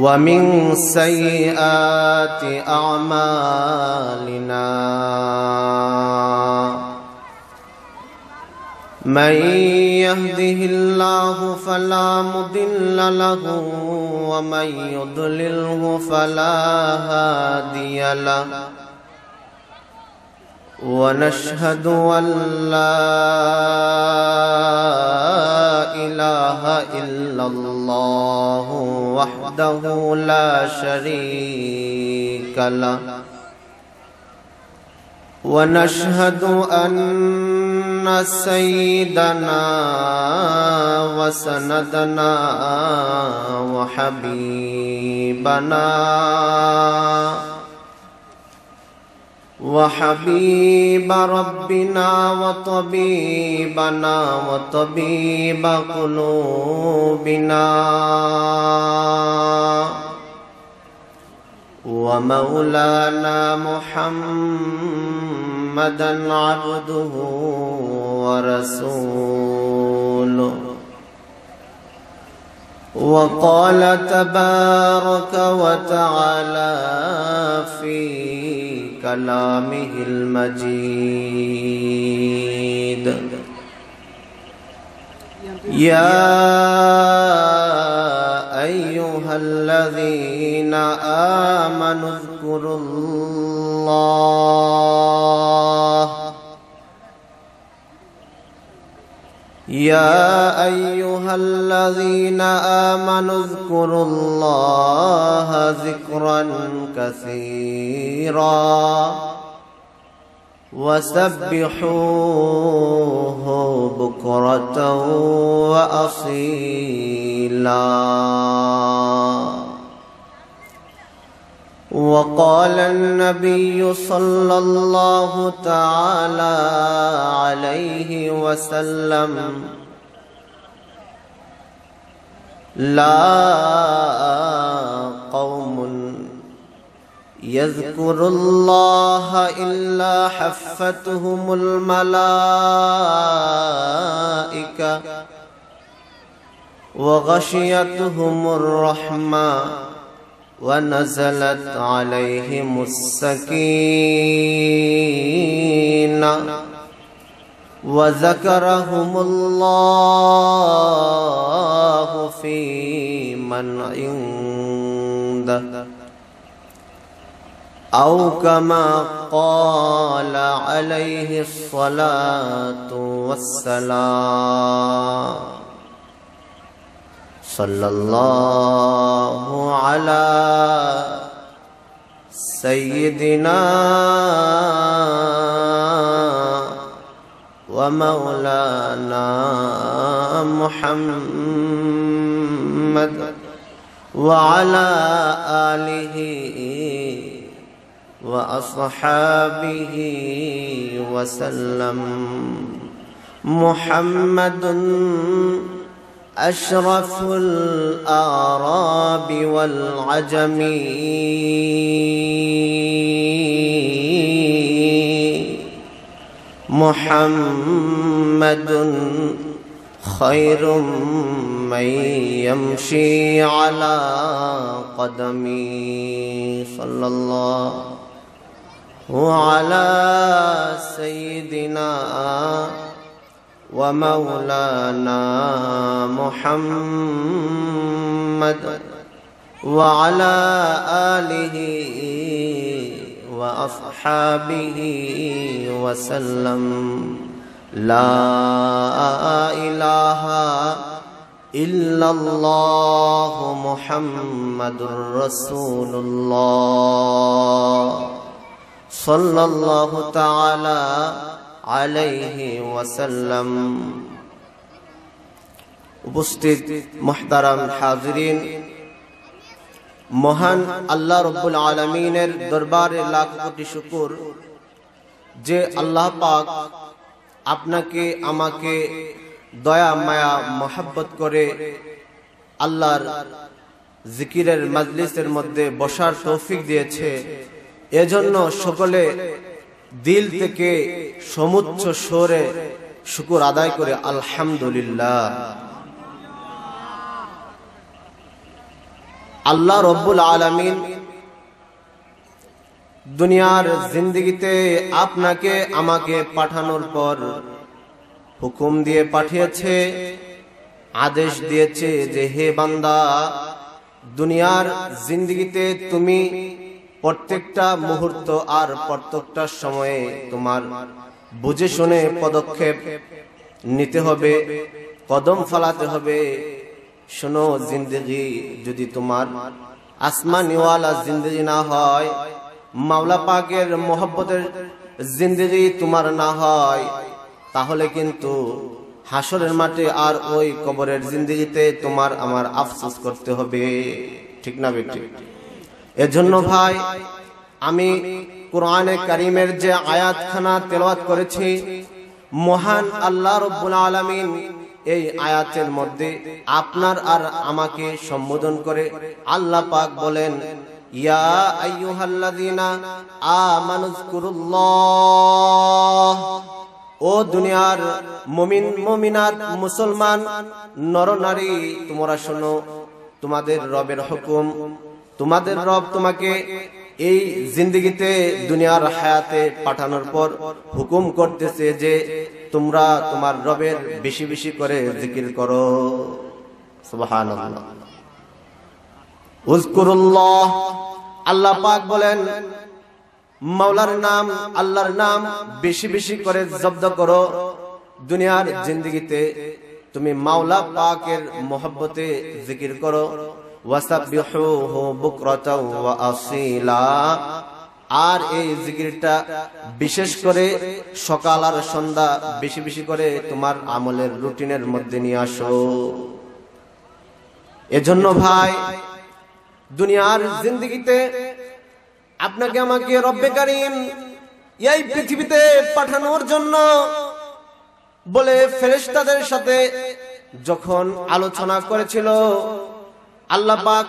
ومن سيئات أعمالنا من يهده الله فلا مضل له ومن يضلله فلا هادي له ونشهد أن لا إله إلا الله وحده لا شريك له ونشهد أن سيدنا وسندنا وحبيبنا وحبيب ربنا وطبيبنا وطبيب قلوبنا ومولانا محمدا عبده ورسوله وقال تبارك وتعالى فيه كلامه المجيد يا أيها الذين آمنوا اذكروا الله يا أيها الذين آمنوا اذكروا الله ذكرا كثيرا وسبحوه بكرة وأصيلا وقال النبي صلى الله تعالى عليه وسلم لا قوم يذكر الله إلا حفتهم الملائكة وغشيتهم الرحمن ونزلت عليهم السكينة وذكرهم الله في من عنده أو كما قال عليه الصلاة والسلام صلى الله على سيدنا ومولانا محمد وعلى آله وأصحابه وسلم محمد أشرف الآراب والعجم محمد خير من يمشي على قدمي صلى الله وعلى سيدنا ومولانا محمد وعلى آله وأصحابه وسلم لا إله إلا الله محمد رسول الله صلى الله تعالى আলাইহি ওয়াসাল্লাম উপস্থিত মোহতারাম হাজরিন মহান আল্লাহ রব্বুল আলমিনের দরবারে লাখ কোটি শুকুর যে আল্লাহ পাক আপনাকে আমাকে দয়া মায়া মহাব্বত করে আল্লাহর জিকিরের মাজলিসের মধ্যে বসার তৌফিক দিয়েছে এজন্য সকলে দিল থেকে সমুচ্চ সরে শুকুর আদায় করে আলহামদুলিল্লাহ আল্লাহ রব্বুল আলমিন দুনিয়ার জিন্দগিতে আপনাকে আমাকে পাঠানোর পর হুকুম দিয়ে পাঠিয়েছে আদেশ দিয়েছে যে হে বান্দা দুনিয়ার জিন্দগিতে তুমি প্রত্যেকটা মুহূর্ত আর প্রত্যেকটা সময়ে তোমার বুঝে শুনে পদক্ষেপ নিতে হবে কদম ফলাতে হবে শোনো জিন্দগি যদি তোমার আসমানিওয়ালা জিন্দগি না হয় মাওলা পাকের মোহব্বতের জিন্দগি তোমার না হয় তাহলে কিন্তু হাসরের মাঠে আর ওই কবরের জিন্দগিতে তোমার আমার আফসোস করতে হবে ঠিক না বেটি এজন্য ভাই আমি কোরআনে করিমের যে আয়াতখানা তেলাওয়াত করেছি মহান আল্লাহ রব্বুল আলমিন এই আয়াতের মধ্যে আপনার আর আমাকে সম্বোধন করে আল্লাহ পাক বলেন ইয়া আইয়ুহাল্লাযীনা আমানুজকুরুল্লাহ ও দুনিয়ার মুমিন মুমিনাত মুসলমান নরনারী তোমরা শোনো তোমাদের রবের হুকুম তোমাদের রব তোমাকে এই জিন্দিগিতে দুনিয়ার হায়াতে পাঠানোর পর হুকুম করতেছে যে তোমরা তোমার রবের বেশি বেশি করে জিকির করো আল্লাহ পাক বলেন মাওলার নাম আল্লাহর নাম বেশি বেশি করে জব্দ করো দুনিয়ার জিন্দিগিতে তুমি মাওলা পাকের মোহব্বতে জিকির করো ওয়াসাবিহুহু বুকরাতাও ওয়া আসিলা আর এই জিকিরটা বিশেষ করে সকাল আর সন্ধ্যা বেশি বেশি করে তোমার আমলের রুটিনের মধ্যে নিয়ে আসো এজন্য ভাই দুনিয়ার জিন্দগিতে আপনাকে আমাকে রব্বে কারিম এই পৃথিবীতে পাঠানোর জন্য বলে ফেরেশতাদের সাথে যখন আলোচনা করেছিল আল্লাহ পাক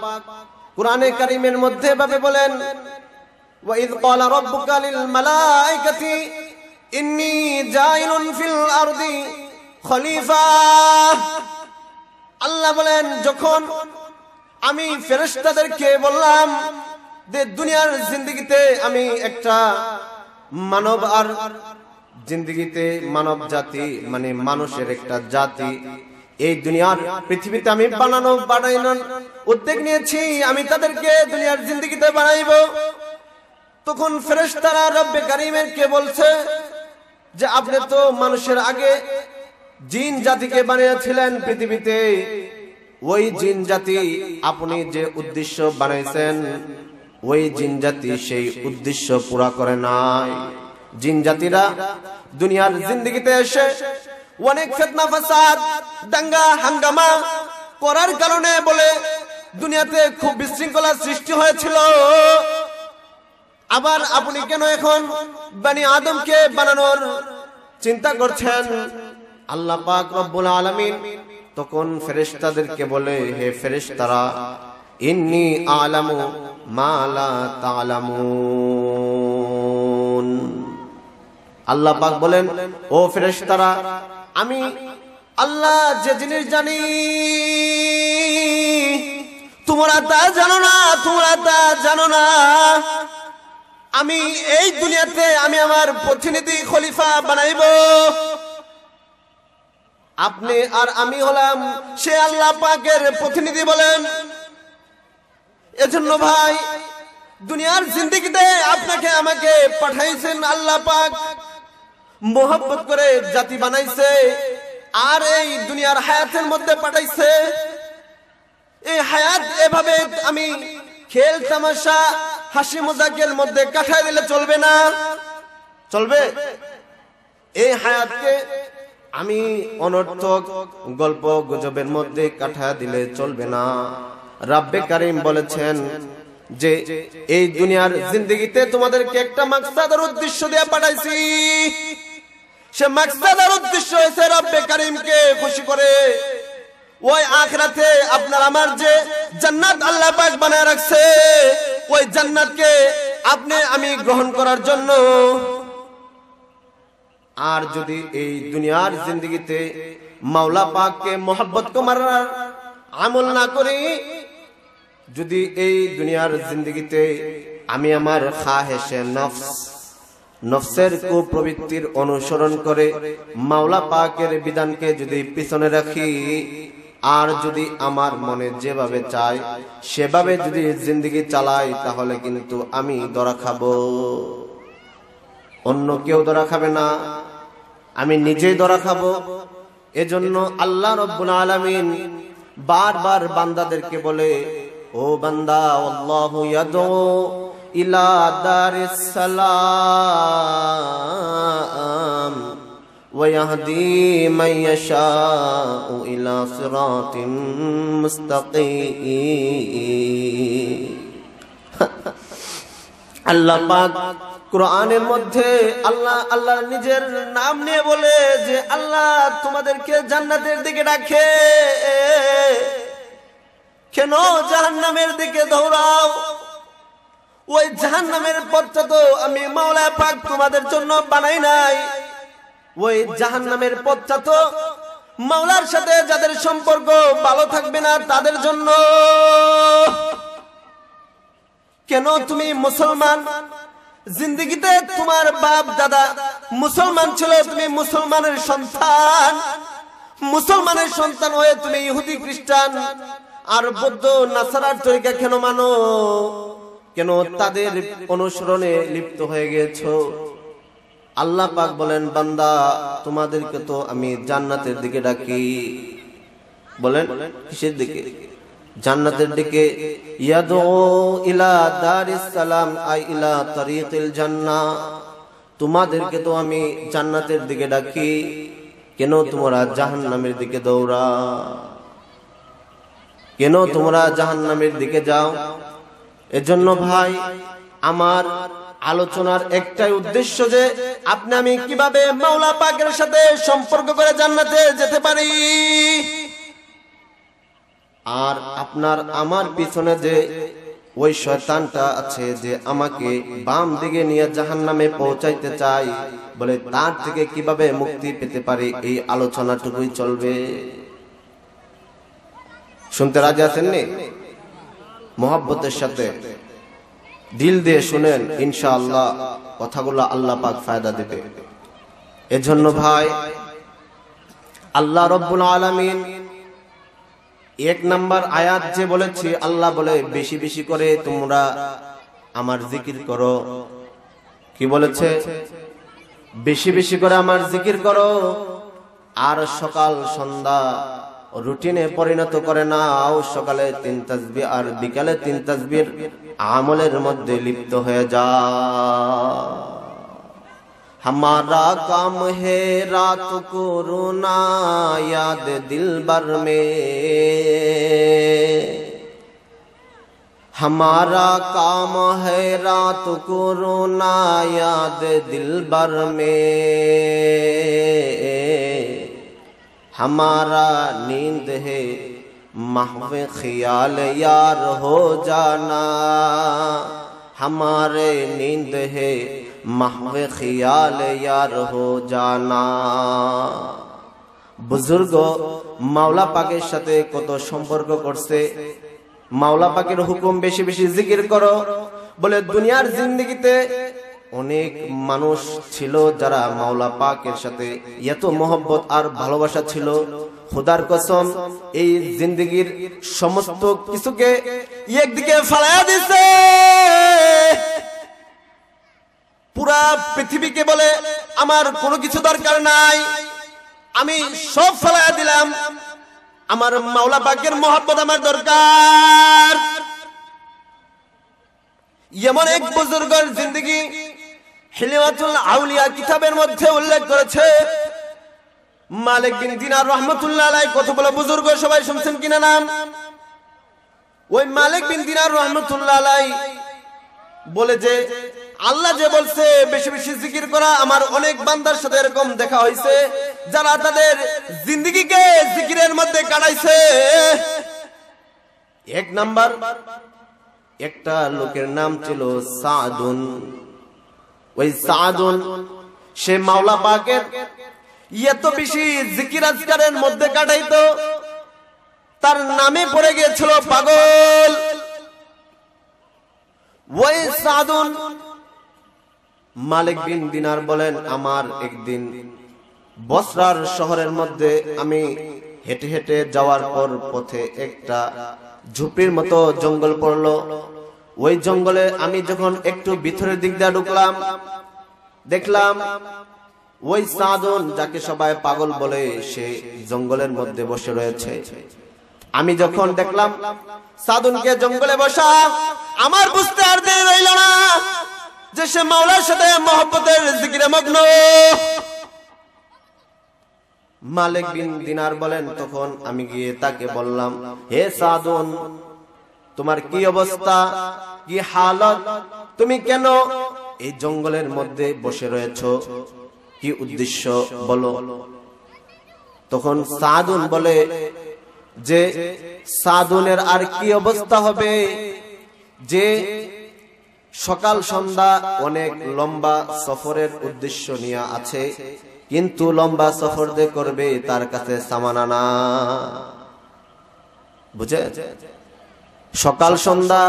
কোরআনে কারিমের মধ্যে এভাবে বলেন ক্বালা রাব্বুকা লিল لِلْمَلَائِكَةِ ইন্নি جَاعِلٌ ফিল আরদি খলিফা আল্লাহ বলেন যখন আমি ফেরেশতাদেরকে বললাম যে দুনিয়ার জিন্দগিতে আমি একটা মানব আর জিন্দগিতে মানব জাতি মানে মানুষের একটা জাতি এই দুনিয়ার পৃথিবীতে আমি বানানো বানাইলাম উদ্যোগ নিয়েছি আমি তাদেরকে দুনিয়ার জিন্দগিতে বানাইব তখন ফেরেস্তারা রব্বে কারিমের কে বলছে যে আপনি তো মানুষের আগে জিন জাতিকে বানিয়েছিলেন পৃথিবীতে ওই জিন জাতি আপনি যে উদ্দেশ্য বানাইছেন ওই জিন জাতি সেই উদ্দেশ্য পুরা করে নাই জিন জাতিরা দুনিয়ার জিন্দগিতে এসে অনেক ফেতনা ফাসাদ দাঙ্গা হাঙ্গামা করার কারণে বলে দুনিয়াতে খুব বিশৃঙ্খলা সৃষ্টি হয়েছিল আবার আপনি কেন এখন বানি আদমকে বানানোর চিন্তা করছেন আল্লাহ পাক রব্বুল আলামিন তখন ফেরেশতাদেরকে বলে হে ফেরেশতারা ইন্নি আলামু মা লা তালামুন আল্লাহ পাক বলেন ও ফেরেশতারা আমি আল্লাহ যে জিনিস জানি তোমরা তা জানো না তোমরা তা জানো না আমি এই দুনিয়াতে আমি আমার প্রতিনিধি খলিফা বানাইব আপনি আর আমি হলাম সে আল্লাহ পাকের প্রতিনিধি বলেন এজন্য ভাই দুনিয়ার জিন্দিগিতে আপনাকে আমাকে পাঠাইছেন আল্লাহ পাক মোহাম্মত করে জাতি বানাইছে আর এই দুনিয়ার হায়াতের মধ্যে পাঠাইছে এই হায়াত এভাবে আমি খেল তামাশা হাসি মজাকের মধ্যে কাঠায় দিলে চলবে না চলবে এই হায়াতকে আমি অনর্থক গল্প গুজবের মধ্যে কাঠা দিলে চলবে না রাব্বে কারিম বলেছেন যে এই দুনিয়ার জিন্দগিতে তোমাদেরকে একটা মাকসাদের উদ্দেশ্য দিয়ে পাঠাইছি সে মাকসাদার উদ্দেশ্য হয়েছে রব্বে কারিমকে খুশি করে ওই আখরাতে আপনার আমার যে জান্নাত আল্লাহ পাক বানায় রাখছে ওই জান্নাতকে আপনি আমি গ্রহণ করার জন্য আর যদি এই দুনিয়ার জিন্দগিতে মাওলা পাককে মোহাব্বত কমার আমল না করি যদি এই দুনিয়ার জিন্দগিতে আমি আমার খাহেসে নফস নফসের কুপ্রবৃত্তির অনুসরণ করে মাওলা পাকের বিধানকে যদি পিছনে রাখি আর যদি আমার মনে যেভাবে চাই সেভাবে যদি জিন্দগি চালাই তাহলে কিন্তু আমি ধরা খাব অন্য কেউ ধরা খাবে না আমি নিজেই ধরা খাব এজন্য আল্লাহ রব্বুল আলমিন বারবার বান্দাদেরকে বলে ও বান্দা অল্লাহ إلى دار السلام ويهدي من يشاء إلى صراط আল্লাহ পাক কোরআনের মধ্যে আল্লাহ আল্লাহ নিজের নাম নিয়ে বলে যে আল্লাহ তোমাদেরকে জান্নাতের দিকে ডাকে কেন জাহান্নামের দিকে দৌড়াও ওই জাহান নামের পথটা তো আমি মাওলা পাক তোমাদের জন্য বানাই নাই ওই জাহান নামের পথটা তো মাওলার সাথে যাদের সম্পর্ক ভালো থাকবে না তাদের জন্য কেন তুমি মুসলমান জিন্দগিতে তোমার বাপ দাদা মুসলমান ছিল তুমি মুসলমানের সন্তান মুসলমানের সন্তান হয়ে তুমি ইহুদি খ্রিস্টান আর বৌদ্ধ নাসারার তরিকা কেন মানো কেন তাদের অনুসরণে লিপ্ত হয়ে গেছ আল্লাহ পাক বলেন বান্দা তোমাদেরকে তো আমি জান্নাতের দিকে ডাকি বলেন কিসের দিকে জান্নাতের দিকে ইয়াদু ইলা দারিস সালাম আই ইলা তরিকিল জান্নাহ তোমাদেরকে তো আমি জান্নাতের দিকে ডাকি কেন তোমরা জাহান্নামের দিকে দৌড়া কেন তোমরা জাহান্নামের দিকে যাও এজন্য ভাই আমার আলোচনার একটাই উদ্দেশ্য যে আপনি আমি কিভাবে মাওলা পাকের সাথে সম্পর্ক করে জান্নাতে যেতে পারি আর আপনার আমার পিছনে যে ওই শয়তানটা আছে যে আমাকে বাম দিকে নিয়ে জাহান নামে পৌঁছাইতে চাই বলে তার থেকে কিভাবে মুক্তি পেতে পারি এই আলোচনাটুকুই চলবে শুনতে রাজি আছেননি মহাব্বতের সাথে দিল দিয়ে শুনেন ইনশা আল্লাহ কথাগুলো আল্লাহ পাক ফায়দা দেবে এজন্য ভাই আল্লাহ রব্বুল আলমিন এক নাম্বার আয়াত যে বলেছে আল্লাহ বলে বেশি বেশি করে তোমরা আমার জিকির করো কি বলেছে বেশি বেশি করে আমার জিকির করো আর সকাল সন্ধ্যা রুটিনে পরিণত করে নাও সকালে তিন তাজবি আর বিকালে তিন তাজবির আমলের মধ্যে লিপ্ত হয়ে যা हमारा काम है रात को रोना याद दिल भर में हमारा काम है रात को रोना याद दिल भर में हमारा नींद है महव ख्याल यार हो जाना हमारे नींद है महव ख्याल यार हो जाना বুজুর্গ মাওলা পাকের সাথে কত সম্পর্ক করছে মাওলা পাকের হুকুম বেশি বেশি জিকির করো বলে দুনিয়ার জিন্দগিতে অনেক মানুষ ছিল যারা মাওলা পাকের সাথে এত মহব্বত আর ভালোবাসা ছিল খোদার কসম এই জিন্দগির সমস্ত কিছুকে একদিকে ফালাইয়া দিছে পুরা পৃথিবীকে বলে আমার কোনো কিছু দরকার নাই আমি সব ফেলাইয়া দিলাম আমার মাওলা পাকের মহব্বত আমার দরকার এমন এক বুজুর্গের জিন্দগি হিলেমাতুল আউলিয়া কিতাবের মধ্যে উল্লেখ করেছে মালিক বিন দিনার রহমতুল্লাহ আলাই কতগুলো বুজুর্গ সবাই শুনছেন কিনা নাম ওই মালিক বিন দিনার রহমতুল্লাহ আলাই বলে যে আল্লাহ যে বলছে বেশি বেশি জিকির করা আমার অনেক বান্দার সাথে এরকম দেখা হয়েছে যারা তাদের জিন্দগিকে জিকিরের মধ্যে কাটাইছে এক নাম্বার একটা লোকের নাম ছিল সাদুন ওই সাদুন সে মাওলা পাকের এত ইয়ে বেশি জিকির আজকারের মধ্যে কাটাইতো তার নামে পড়ে গিয়েছিল পাগল ওই সাদুন মালিক বিন দিনার বলেন আমার একদিন বসরার শহরের মধ্যে আমি হেঁটে হেঁটে যাওয়ার পর পথে একটা ঝুপড়ির মতো জঙ্গল পড়লো ওই জঙ্গলে আমি যখন একটু ভিতরের দিক দিয়ে ঢুকলাম দেখলাম ওই সাধন যাকে সবাই পাগল বলে সে জঙ্গলের মধ্যে বসে রয়েছে আমি যখন দেখলাম সাধুনকে জঙ্গলে বসা আমার বুঝতে আর দেরি রইল না যে সে মাওলার সাথে মহব্বতের জিকিরে মগ্ন মালিক বিন দিনার বলেন তখন আমি গিয়ে তাকে বললাম হে সাধন তোমার কি অবস্থা কি হালত তুমি কেন এই জঙ্গলের মধ্যে বসে রয়েছ কি উদ্দেশ্য বলো তখন সাদুন বলে যে সাদুনের আর কি অবস্থা হবে যে সকাল সন্ধ্যা অনেক লম্বা সফরের উদ্দেশ্য নিয়ে আছে কিন্তু লম্বা সফর যে করবে তার কাছে সামানা না বুঝে সকাল সন্ধ্যা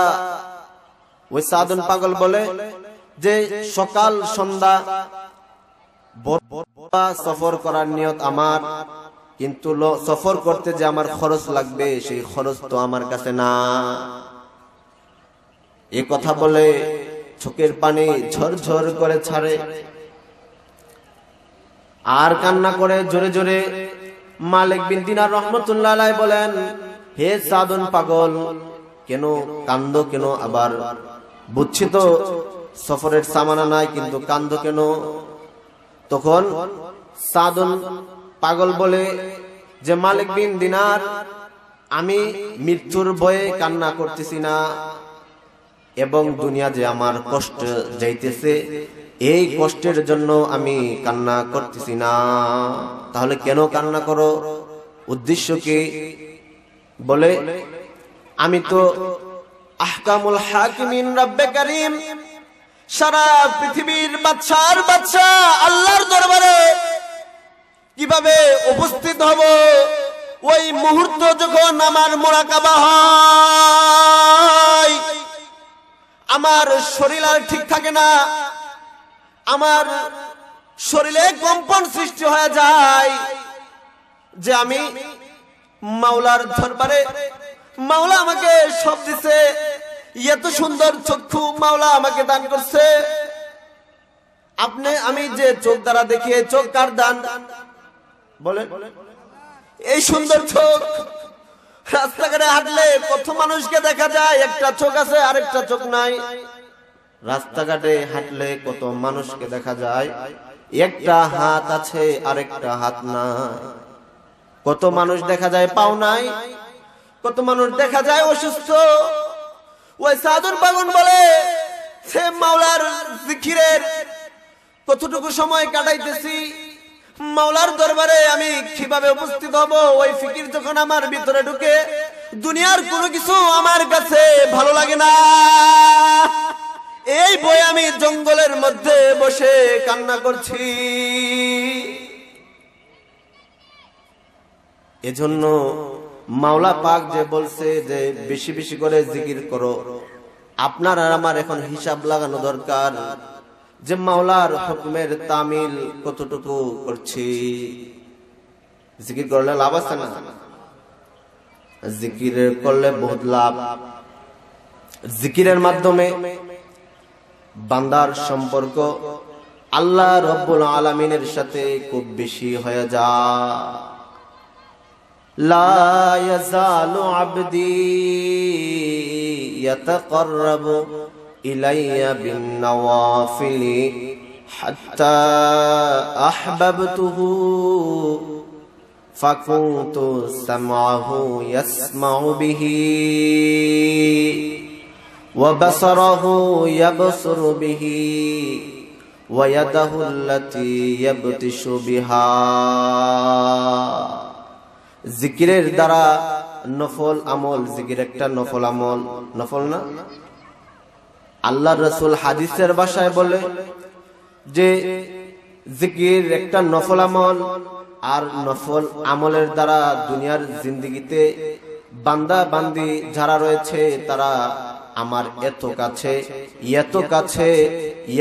ওই সাধন পাগল বলে যে সকাল সন্ধ্যা সফর করার নিয়ত আমার কিন্তু সফর করতে যে আমার খরচ লাগবে সেই খরচ তো আমার কাছে না এ কথা বলে চোখের পানি ঝরঝর করে ছাড়ে আর কান্না করে জোরে জোরে মালিক বিন দিনার রহমতুল্লাহ বলেন হে সাধন পাগল কেন কান্দ কেন আবার বুঝছি তো সফরের সামানা নাই কিন্তু কান্দ কেন তখন সাদন পাগল বলে যে মালিক বিন দিনার আমি মৃত্যুর ভয়ে কান্না করতেছি না এবং দুনিয়া যে আমার কষ্ট যাইতেছে এই কষ্টের জন্য আমি কান্না করতেছি না তাহলে কেন কান্না করো উদ্দেশ্য কি বলে আমি তো আহকামুল হাকিমিন রব্বে করিম সারা পৃথিবীর বাচ্চার বাচ্চা আল্লাহর দরবারে কিভাবে উপস্থিত হব ওই মুহূর্ত যখন আমার মোরাকাবা হয় আমার শরীর আর ঠিক থাকে না আমার শরীরে কম্পন সৃষ্টি হয়ে যায় যে আমি মাওলার দরবারে মাওলা আমাকে সব দিছে এত সুন্দর চক্ষু মাওলা আমাকে দান করছে আপনি আমি যে চোখ দ্বারা দেখিয়ে চোখ কার দান বলেন এই সুন্দর চোখ রাস্তাঘাটে হাঁটলে কত মানুষকে দেখা যায় একটা চোখ আছে আরেকটা চোখ নাই রাস্তাঘাটে হাঁটলে কত মানুষকে দেখা যায় একটা হাত আছে আরেকটা হাত নাই কত মানুষ দেখা যায় পাও নাই কত মানুষ দেখা যায় অসুস্থ ওই সাদুর পাগন বলে সে মাওলার জিকিরের কতটুকু সময় কাটাইতেছি মাওলার দরবারে আমি কিভাবে উপস্থিত হব ওই ফিকির যখন আমার ভিতরে ঢুকে দুনিয়ার কোনো কিছু আমার কাছে ভালো লাগে না এই বই আমি জঙ্গলের মধ্যে বসে কান্না করছি এজন্য মাওলা পাক যে বলছে যে বেশি বেশি করে জিকির করো আপনার আর আমার এখন হিসাব লাগানো দরকার যে মাওলার হুকুমের তামিল কতটুকু করছি জিকির করলে লাভ আছে না জিকির করলে বহুত লাভ জিকিরের মাধ্যমে বান্দার সম্পর্ক আল্লাহ রব্বুল আলমিনের সাথে খুব বেশি হয়ে যায় لا يزال عبدي يتقرب الي بالنوافل حتى احببته فكنت سمعه يسمع به وبصره يبصر به ويده التي يبتش بها জিকিরের দ্বারা নফল আমল জিকির একটা নফল আমল নফল না আল্লাহ রসুল হাদিসের বাসায় বলে যে জিকির একটা নফল আমল আর নফল আমলের দ্বারা দুনিয়ার জিন্দিগিতে বান্দা বান্দি যারা রয়েছে তারা আমার এত কাছে এত কাছে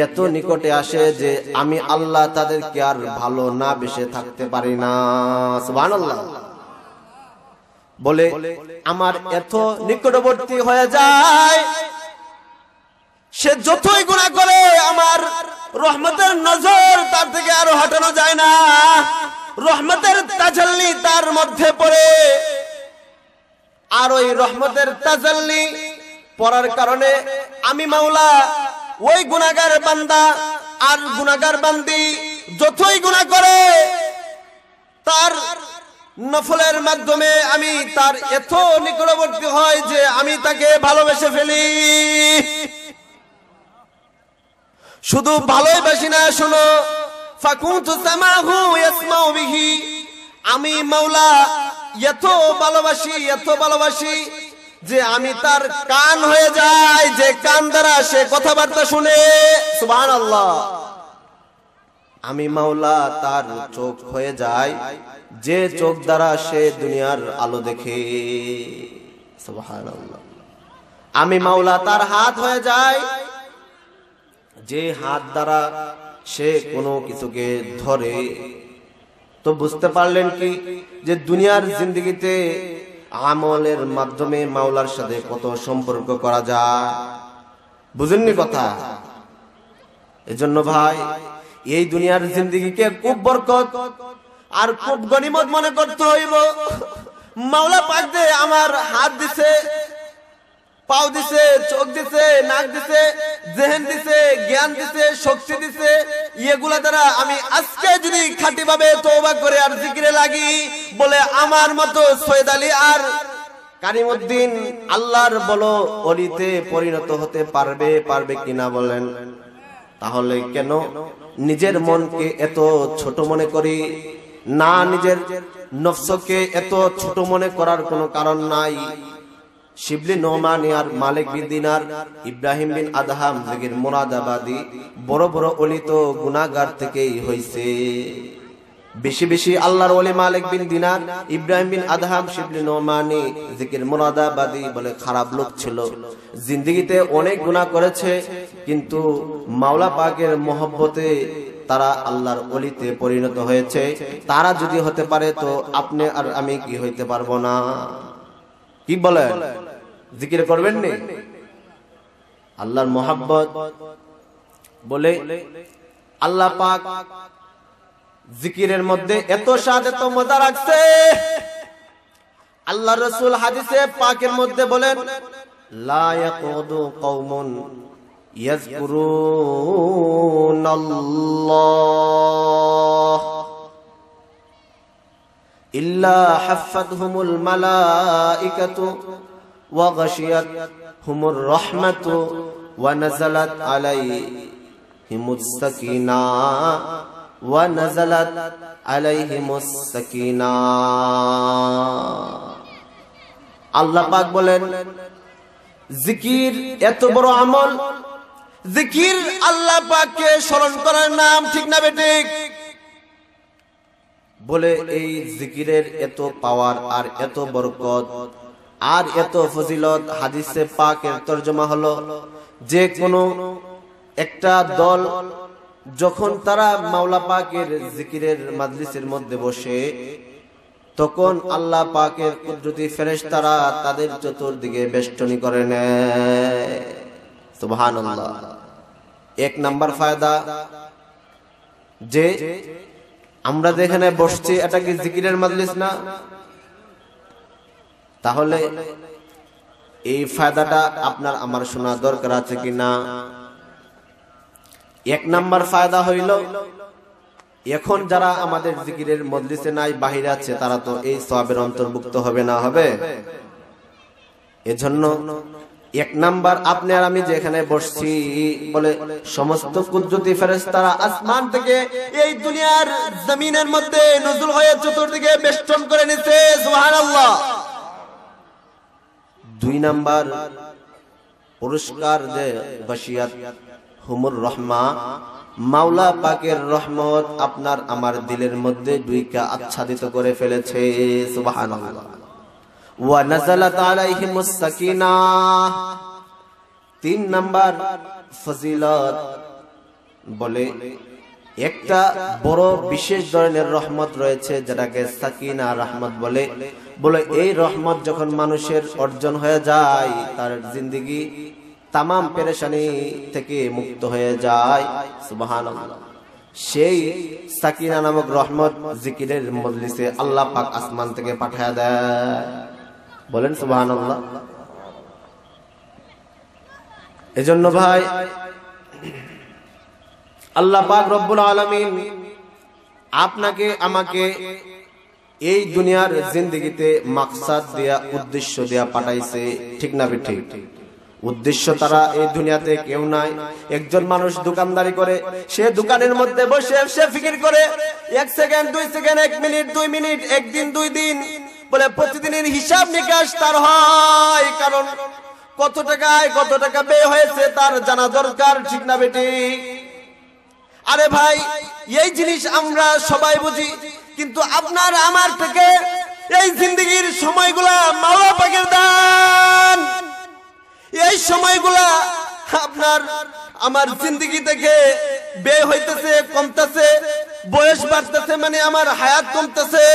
এত নিকটে আসে যে আমি আল্লাহ তাদেরকে আর ভালো না বেসে থাকতে পারি না সুবহানাল্লাহ বলে আমার এত নিকটবর্তী হয়ে যায় সে যতই গুণা করে আমার রহমতের নজর তার থেকে আরো হাটানো যায় না রহমতের তাজাল্লি তার মধ্যে পড়ে আর ওই রহমতের তাজাল্লি পড়ার কারণে আমি মাওলা ওই গুণাগার বান্দা আর গুণাগার বান্দি যতই গুণা করে তার নফলের মাধ্যমে আমি তার এত নিকটবর্তী হয় যে আমি তাকে ভালোবেসে ফেলি শুধু ভালোবাসি না শুনো আমি মৌলা এত ভালোবাসি এত ভালোবাসি যে আমি তার কান হয়ে যাই যে কান দ্বারা সে কথাবার্তা শুনে সুবাহ আল্লাহ আমি মাওলা তার চোখ হয়ে যায় যে চোখ দ্বারা সে দুনিয়ার আলো দেখে আমি মাওলা তার হাত হয়ে যায় যে হাত দ্বারা সে কোনো কিছুকে ধরে তো বুঝতে পারলেন কি যে দুনিয়ার জিন্দগিতে আমলের মাধ্যমে মাওলার সাথে কত সম্পর্ক করা যায় বুঝেননি কথা এজন্য ভাই এই দুনিয়ার কে খুব বরকত আর খুব গনিমত মনে করতে হইব মাওলা পাক দে আমার হাত দিছে পাও দিছে চোখ দিছে নাক দিছে জেহেন দিছে জ্ঞান দিছে শক্তি দিছে এগুলা দ্বারা আমি আজকে যদি খাঁটি ভাবে তৌবা করে আর জিকিরে লাগি বলে আমার মতো সৈয়দ আলী আর কারিমুদ্দিন আল্লাহর বলো অলিতে পরিণত হতে পারবে পারবে কিনা বলেন তাহলে কেন নিজের মনকে এত ছোট মনে করি না নিজের নফসকে এত ছোট মনে করার কোনো কারণ নাই শিবলি নোমানি আর মালিক বিন দিনার ইব্রাহিম বিন আদহাম মোরাদাবাদী বড় বড় অলিত গুণাগার থেকেই হয়েছে বেশি বেশি আল্লাহর ওলে মালিক বিন দিনার ইব্রাহিম বিন আদহাম শিবলি নোমানি জিকির মুরাদাবাদী বলে খারাপ লোক ছিল জিন্দিগিতে অনেক গুণা করেছে কিন্তু মাওলা পাকের মহব্বতে তারা আল্লাহর অলিতে পরিণত হয়েছে তারা যদি হতে পারে তো আপনি আর আমি কি হইতে পারবো না কি বলে জিকির করবেন নি আল্লাহর মহাব্বত বলে আল্লাহ পাক জিকিরের মধ্যে এত স্বাদ এত মজা রাখছে আল্লাহর রাসূল হাদিসে পাকের মধ্যে বলেন লা ইয়াকুদু কওমুন ইল্লা হাফাতহুমুল মালাইকাতু ওয়া গাশিয়াতহুমুর রাহমাতু ওয়া নাযালাত আলাইহিমুস সাকিনা ونزلت عليهم السكينة আল্লাহ পাক বলেন জিকির এত বড় আমল জিকির আল্লাহ পাককে স্মরণ করার নাম ঠিক না বেটিক বলে এই জিকিরের এত পাওয়ার আর এত বরকত আর এত ফজিলত হাদিসে পাকের তর্জমা হলো যে কোনো একটা দল যখন তারা মাওলা পাকের জিকিরের মাদলিসের মধ্যে বসে তখন আল্লাহ পাকের কুদরতি ফেরেশ তারা তাদের চতুর্দিকে বেষ্টনী করে নেয় এক নাম্বার ফায়দা যে আমরা যেখানে বসছি এটা কি জিকিরের মাদলিস না তাহলে এই ফায়দাটা আপনার আমার শোনা দরকার আছে কি না এক নাম্বার ফায়দা হইল এখন যারা আমাদের জিকিরের মজলিসে নাই বাহিরে আছে তারা তো এই সবের অন্তর্ভুক্ত হবে না হবে এজন্য এক নাম্বার আপনি আর আমি যেখানে বসছি বলে সমস্ত কুদরতি তারা আসমান থেকে এই দুনিয়ার জমিনের মধ্যে নজরুল হয়ে চতুর্দিকে বেষ্টন করে নিছে সুবহানাল্লাহ দুই নাম্বার পুরস্কার যে বসিয়াত হুমুর রহমা মাওলা পাকের রহমত আপনার আমার দিলের মধ্যে দুইকা আচ্ছাদিত করে ফেলেছে তিন নাম্বার ফজিলত বলে একটা বড় বিশেষ ধরনের রহমত রয়েছে যেটাকে সাকিনা রহমত বলে বলে এই রহমত যখন মানুষের অর্জন হয়ে যায় তার জিন্দিগি তামাম পেরেশানি থেকে মুক্ত হয়ে যায় সুবাহান সেই সাকিনা নামক রহমত জিকিরের মজলিসে আল্লাহ পাক আসমান থেকে পাঠায় দেয় বলেন সুবাহান এজন্য ভাই আল্লাহ পাক রব্বুল আলমিন আপনাকে আমাকে এই দুনিয়ার জিন্দগিতে মাকসাদ দেয়া উদ্দেশ্য দেয়া পাঠাইছে ঠিক না ঠিক উদ্দেশ্য তারা এই দুনিয়াতে কেউ নাই একজন মানুষ দোকানদারি করে সে দোকানের মধ্যে বসে সে ফিকির করে এক সেকেন্ড দুই সেকেন্ড এক মিনিট দুই মিনিট একদিন দুই দিন বলে প্রতিদিনের হিসাব নিকাশ তার হয় কারণ কত টাকায় কত টাকা বে হয়েছে তার জানা দরকার ঠিক না বেটি আরে ভাই এই জিনিস আমরা সবাই বুঝি কিন্তু আপনার আমার থেকে এই জিন্দগির সময়গুলা মাওলা পাকের দান এই সময়গুলা আপনার আমার জিন্দগি থেকে বে হইতেছে কমতেছে বয়স বাড়তেছে মানে আমার হায়াত কমতেছে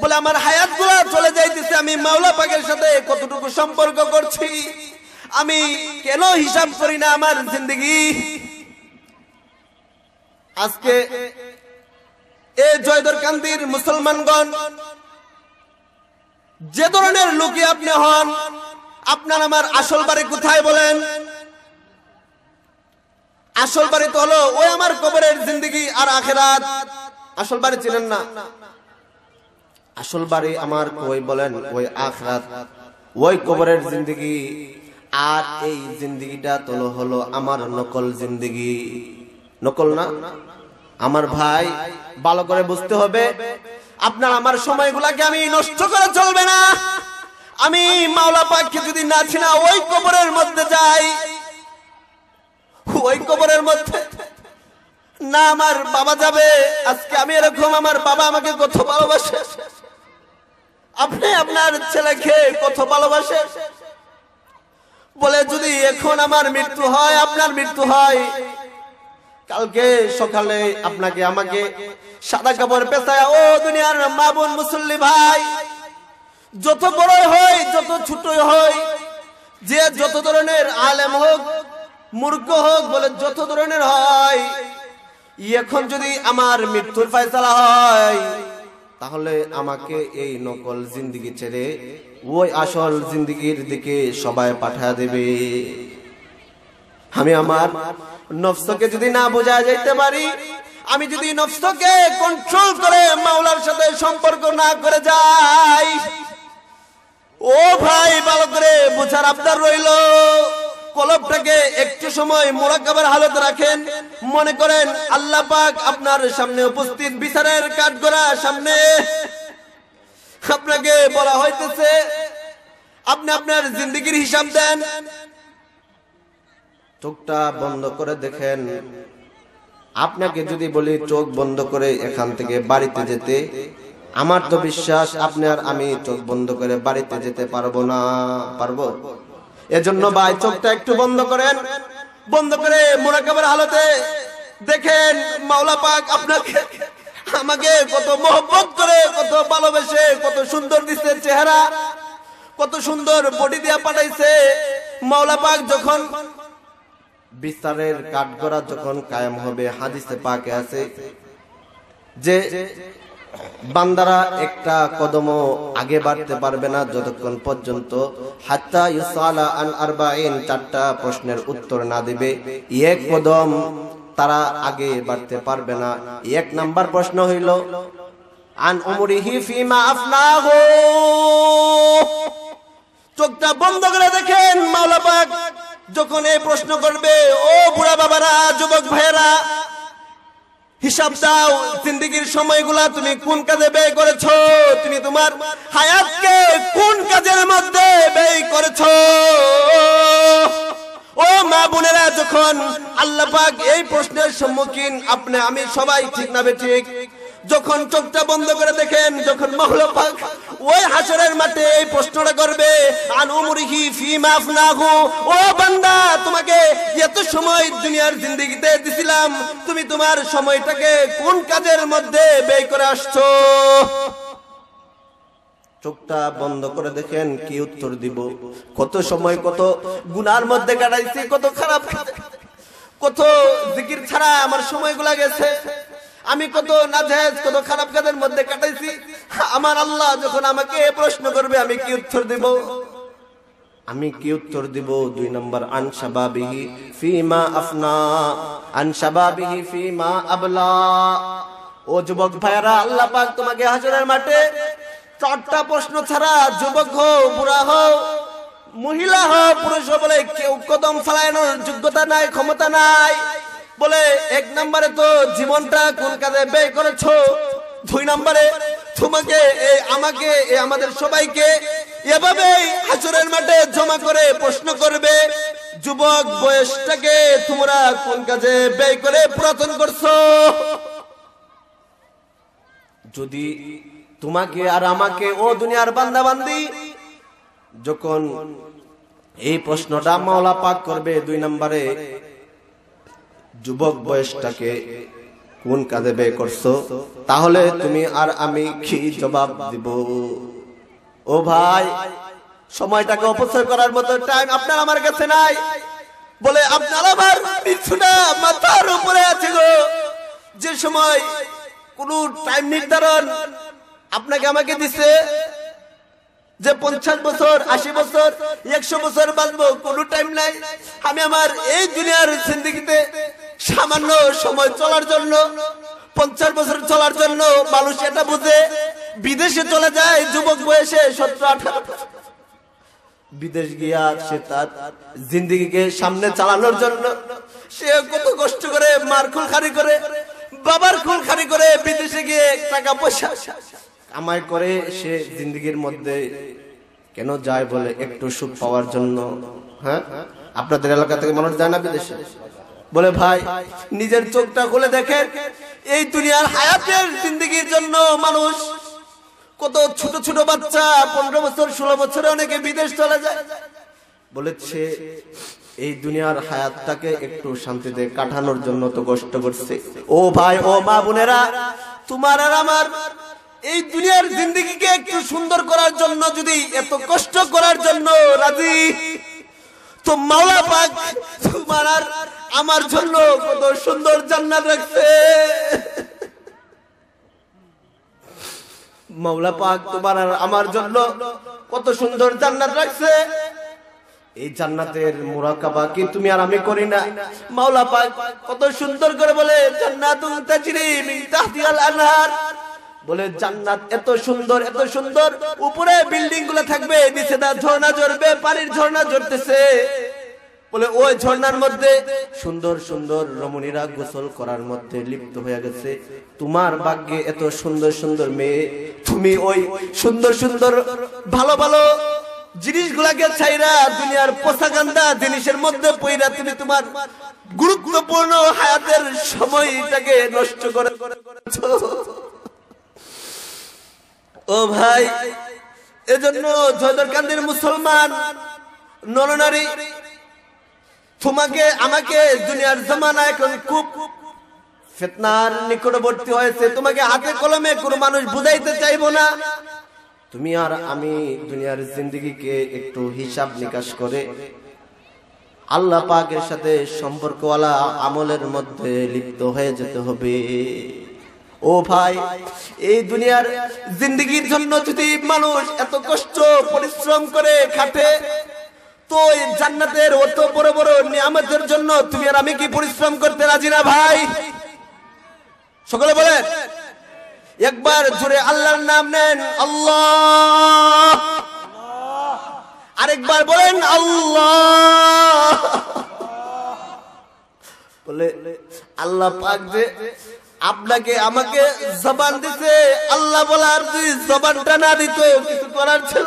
বলে আমার হায়াত গুলা চলে যাইতেছে আমি মাওলা পাকের সাথে কতটুকু সম্পর্ক করছি আমি কেন হিসাব করি না আমার জিন্দগি আজকে এ জয়দর কান্দির মুসলমানগণ যে ধরনের লোকে আপনি হন আপনার আমার আসল বাড়ি কোথায় বলেন আসল বাড়ি তো হলো ওই আমার কবরের জিন্দগি আর আখেরাত আসল বাড়ি ছিলেন না আসল বাড়ি আমার কই বলেন ওই আখরাত ওই কবরের জিন্দগি আর এই জিন্দগিটা তোলো হলো আমার নকল জিন্দগি নকল না আমার ভাই ভালো করে বুঝতে হবে আপনার আমার সময়গুলাকে আমি নষ্ট করে চলবে না আমি মাওলা পাখি যদি নাচি না ওই কবরের মধ্যে যাই ওই কবরের মধ্যে না আমার বাবা যাবে আজকে আমি এরকম আমার বাবা আমাকে কত ভালোবাসে আপনি আপনার ছেলেকে কত ভালোবাসে বলে যদি এখন আমার মৃত্যু হয় আপনার মৃত্যু হয় কালকে সকালে আপনাকে আমাকে সাদা কাপড় পেতায় ও দুনিয়ার মা বোন মুসল্লি ভাই যত বড়ই হয় যত ছোট হয় যে যত ধরনের আলেম হোক মূর্খ হোক বলে যত ধরনের হয় এখন যদি আমার মৃত্যুর ফয়সালা হয় তাহলে আমাকে এই নকল জিন্দিগি ছেড়ে ওই আসল জিন্দিগির দিকে সবাই পাঠা দেবে আমি আমার নফসকে যদি না বোঝা যাইতে পারি আমি যদি নফসকে কন্ট্রোল করে মাওলার সাথে সম্পর্ক না করে যাই ও ভাই ভালো করে বুঝার আবদার রইল কলবটাকে একটু সময় মোরাকাবার হালত রাখেন মনে করেন আল্লাহ পাক আপনার সামনে উপস্থিত বিচারের কাঠগড়া সামনে আপনাকে বলা হইতেছে আপনি আপনার জিন্দগির হিসাব দেন চোখটা বন্ধ করে দেখেন আপনাকে যদি বলি চোখ বন্ধ করে এখান থেকে বাড়িতে যেতে আমার তো বিশ্বাস আপনি আর আমি চোখ বন্ধ করে বাড়িতে যেতে পারবো না পারবো এজন্য ভাই চোখটা একটু বন্ধ করেন বন্ধ করে মোরাকাবের হালতে দেখেন মাওলা পাক আপনাকে আমাকে কত মহব্বত করে কত ভালোবেসে কত সুন্দর দিচ্ছে চেহারা কত সুন্দর বডি দিয়া পাঠাইছে মাওলা পাক যখন বিস্তারের কাঠগড়া যখন কায়েম হবে হাদিসে পাকে আছে যে বান্দারা একটা কদম আগে বাড়তে পারবে না যতক্ষণ পর্যন্ত হাত্তা ইসালা আন আরবাইন চারটা প্রশ্নের উত্তর না দিবে এক কদম তারা আগে বাড়তে পারবে না এক নাম্বার প্রশ্ন হইল আন উমরিহি ফিমা আফনাহু চোখটা বন্ধ করে দেখেন মাওলা পাক যখন এই প্রশ্ন করবে ও বুড়া বাবারা যুবক ভাইরা হিসাব দাও জিন্দিগির সময়গুলা তুমি কোন কাজে ব্যয় করেছো তুমি তোমার হায়াতকে কোন কাজের মধ্যে ব্যয় করেছো ও মা বোনেরা যখন আল্লাহ পাক এই প্রশ্নের সম্মুখীন আপনি আমি সবাই ঠিক না ঠিক যখন চোখটা বন্ধ করে দেখেন যখন মহল ওই হাসরের মাঠে এই প্রশ্নটা করবে ফি মাফ ও বান্দা তোমাকে এত সময় দুনিয়ার দিছিলাম তুমি তোমার সময়টাকে কোন কাজের মধ্যে ব্যয় করে আসছো চোখটা বন্ধ করে দেখেন কি উত্তর দিব কত সময় কত গুনার মধ্যে কাটাইছি কত খারাপ কত জিকির ছাড়া আমার সময়গুলা গেছে আমি কত নাজায়জ কত খারাপ কাজের মধ্যে কাটাইছি আমার আল্লাহ যখন আমাকে প্রশ্ন করবে আমি কি উত্তর দিব আমি কি উত্তর দিব দুই নম্বর আনসাবাবিহি ফিমা আফনা আনসাবাবিহি ফিমা আবলা ও যুবক ভাইরা আল্লাহ পাক তোমাকে হাজরের মাঠে চারটা প্রশ্ন ছাড়া যুবক হও বুড়া হও মহিলা হও পুরুষ বলে কেউ কদম ফালানোর যোগ্যতা নাই ক্ষমতা নাই বলে এক নম্বরে তো জীবনটা কোন কাজে ব্যয় করেছ দুই নম্বরে তোমাকে আমাকে আমাদের সবাইকে এভাবেই হাসুরের মাঠে জমা করে প্রশ্ন করবে যুবক বয়সটাকে তোমরা কোন কাজে ব্যয় করে পুরাতন করছো যদি তোমাকে আর আমাকে ও দুনিয়ার বান্দা বান্দি যখন এই প্রশ্নটা মাওলা পাক করবে দুই নম্বরে যুবক বয়সটাকে কোন কাজে ব্যয় করছো তাহলে তুমি আর আমি কি জবাব দিব ও ভাই সময়টাকে অপচয় করার মতো টাইম আপনার আমার কাছে নাই বলে আপনার আমার না মাথার উপরে আছে গো যে সময় কোনো টাইম নির্ধারণ আপনাকে আমাকে দিছে যে পঞ্চাশ বছর আশি বছর একশো বছর বাঁচবো কোনো টাইম নাই আমি আমার এই দুনিয়ার জিন্দিগিতে সামান্য সময় চলার জন্য পঞ্চাশ বছর চলার জন্য মানুষ এটা বুঝে বিদেশে চলে যায় যুবক বয়সে সতেরো আঠারো বিদেশ গিয়া সে তার জিন্দিগিকে সামনে চালানোর জন্য সে কত কষ্ট করে মার খুলখানি করে বাবার খুলখানি করে বিদেশে গিয়ে টাকা পয়সা কামাই করে সে জিন্দগির মধ্যে কেন যায় বলে একটু সুখ পাওয়ার জন্য হ্যাঁ আপনাদের এলাকা থেকে মানুষ যায় না বিদেশে বলে ভাই নিজের চোখটা খুলে দেখেন এই দুনিয়ার হায়াতের জিন্দগির জন্য মানুষ কত ছোট ছোট বাচ্চা পনেরো বছর ষোলো বছরে অনেকে বিদেশ চলে যায় বলেছে এই দুনিয়ার হায়াতটাকে একটু শান্তিতে কাটানোর জন্য তো কষ্ট করছে ও ভাই ও মা বোনেরা তোমার আর আমার এই দুনিয়ার জিন্দিগিকে একটু সুন্দর করার জন্য যদি এত কষ্ট করার জন্য রাজি তো মাওলা পাক তোমার আর আমার জন্য কত সুন্দর জান্নাত রাখছে মাওলা পাক তোমার আর আমার জন্য কত সুন্দর জান্নাত রাখছে এই জান্নাতের মুরাকাবা কি তুমি আর আমি করি না মাওলা পাক কত সুন্দর করে বলে জান্নাতুল তাজরি মিন তাহতিয়াল আনহার বলে জান্নাত এত সুন্দর এত সুন্দর উপরে বিল্ডিং গুলো থাকবে নিচে দা ঝর্ণা ঝরবে পানির ঝর্ণা ঝরতেছে বলে ওই ঝর্ণার মধ্যে সুন্দর সুন্দর রমণীরা গোসল করার মধ্যে লিপ্ত হয়ে গেছে তোমার ভাগ্যে এত সুন্দর সুন্দর মেয়ে তুমি ওই সুন্দর সুন্দর ভালো ভালো জিনিসগুলাকে ছাইরা দুনিয়ার পোশাকান্দা জিনিসের মধ্যে পইরা তুমি তোমার গুরুত্বপূর্ণ হায়াতের সময়টাকে নষ্ট করে ও ভাই এজন্য ঝদরকান্দির মুসলমান নরনারী তোমাকে আমাকে দুনিয়ার জমানা এখন খুব ফেতনার নিকটবর্তী হয়েছে তোমাকে হাতে কলমে কোনো মানুষ বুঝাইতে চাইব না তুমি আর আমি দুনিয়ার জিন্দগিকে একটু হিসাব নিকাশ করে আল্লাহ পাকের সাথে সম্পর্কওয়ালা আমলের মধ্যে লিপ্ত হয়ে যেতে হবে ও ভাই এই দুনিয়ার জিন্দগির জন্য যদি মানুষ এত কষ্ট পরিশ্রম করে খাটে তো জান্নাতের অত বড় বড় নিয়ামতের জন্য তুমি আর আমি কি পরিশ্রম করতে রাজি না ভাই সকলে বলে একবার জুড়ে আল্লাহর নাম নেন আল্লাহ আরেকবার বলেন আল্লাহ বলে আল্লাহ পাক যে আপনাকে আমাকে জবান দিতে আল্লাহ বলার যদি জবানটা না দিত কিছু করার ছিল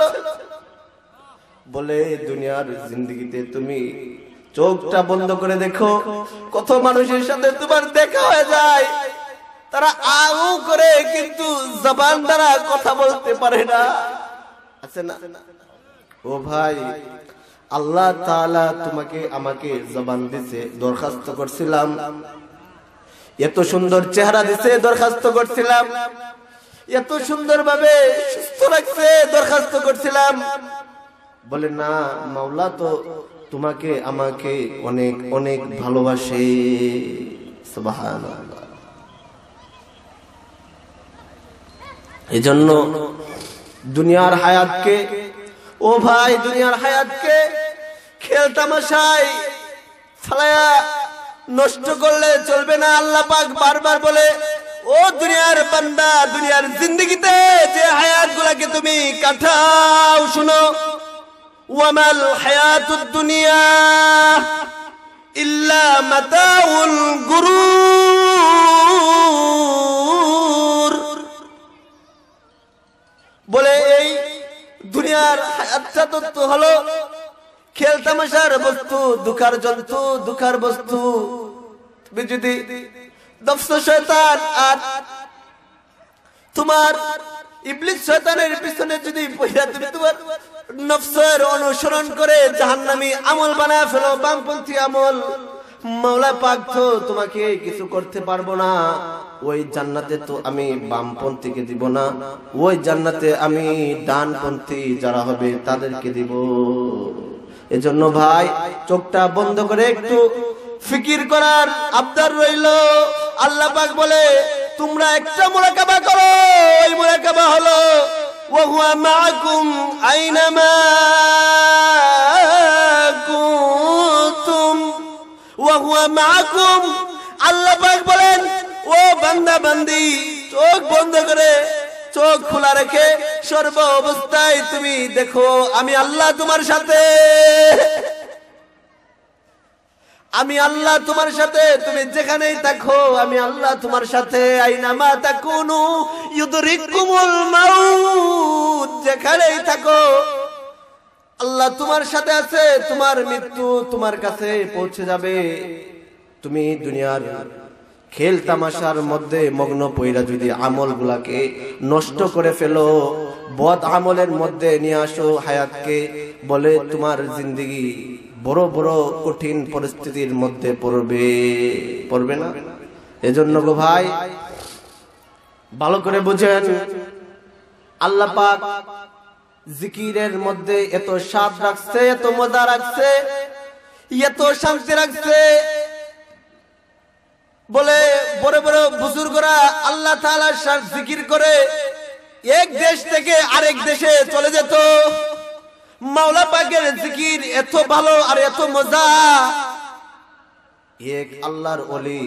বলে দুনিয়ার জিন্দগিতে তুমি চোখটা বন্ধ করে দেখো কত মানুষের সাথে তোমার দেখা হয়ে যায় তারা আউ করে কিন্তু জবান দ্বারা কথা বলতে পারে না আছে না ও ভাই আল্লাহ তাআলা তোমাকে আমাকে জবান দিতে দরখাস্ত করছিলাম এত সুন্দর চেহারা দিছে দরখাস্ত করছিলাম এত সুন্দর ভাবে সুস্থ রাখছে দরখাস্ত করছিলাম বলে না মাওলা তো তোমাকে আমাকে অনেক অনেক ভালোবাসে এজন্য দুনিয়ার হায়াতকে ও ভাই দুনিয়ার হায়াতকে খেলতামশাই তামাশায় নষ্ট করলে চলবে না আল্লাহ পাক বারবার বলে ও দুনিয়ার বান্দা দুনিয়ার জিন্দগিতে যে হায়াত গুলাকে তুমি কাঠাও শুনো ওয়ামাল হায়াতুদ দুনিয়া ইল্লা মাতাউল গুরু বলে এই দুনিয়ার হায়াতটা তো হলো খেল বস্তু দুঃখার জন্তু দুঃখার বস্তু তুমি যদি আর তোমার শয়তানের পিছনে যদি পয়সা তুমি তোমার নফসের অনুসরণ করে আমল বানায় ফেলো বামপন্থী আমল মাওলা পাক তো তোমাকে কিছু করতে পারবো না ওই জান্নাতে তো আমি বামপন্থীকে দিব না ওই জান্নাতে আমি ডানপন্থী যারা হবে তাদেরকে দিব এজন্য ভাই চোখটা বন্ধ করে একটু ফিকির করার আবদার রইল আল্লাহ পাক বলে তোমরা একটা মোরাকাবা করো ওই মোরাকাবা হলো ওয়া মাআকুম আইনামা কুনতুম ওয়া মাআকুম আল্লাহ পাক বলেন ও বান্দা বান্দি চোখ বন্ধ করে চোখ খোলা রেখে সর্ব অবস্থায় তুমি দেখো আমি আল্লাহ তোমার সাথে আমি আল্লাহ তোমার সাথে তুমি যেখানেই থাকো আমি আল্লাহ তোমার সাথে যেখানেই থাকো আল্লাহ তোমার সাথে আছে তোমার মৃত্যু তোমার কাছে পৌঁছে যাবে তুমি দুনিয়ার খেল তামাশার মধ্যে মগ্ন পইরা যদি আমল গুলাকে নষ্ট করে ফেলো বদ আমলের মধ্যে নিয়ে আসো হায়াতকে বলে তোমার জিন্দিগি বড় বড় কঠিন পরিস্থিতির মধ্যে পড়বে পড়বে না এজন্য গো ভাই ভালো করে বুঝেন আল্লাহ পাক জিকিরের মধ্যে এত সাপ রাখছে এত মজা রাখছে এত শান্তি রাখছে বলে বড় বড় বুজুর্গরা আল্লাহ জিকির করে এক দেশ থেকে আরেক দেশে চলে যেত মাওলা পাকের জিকির এত ভালো আর এত মজা এক আল্লাহর অলি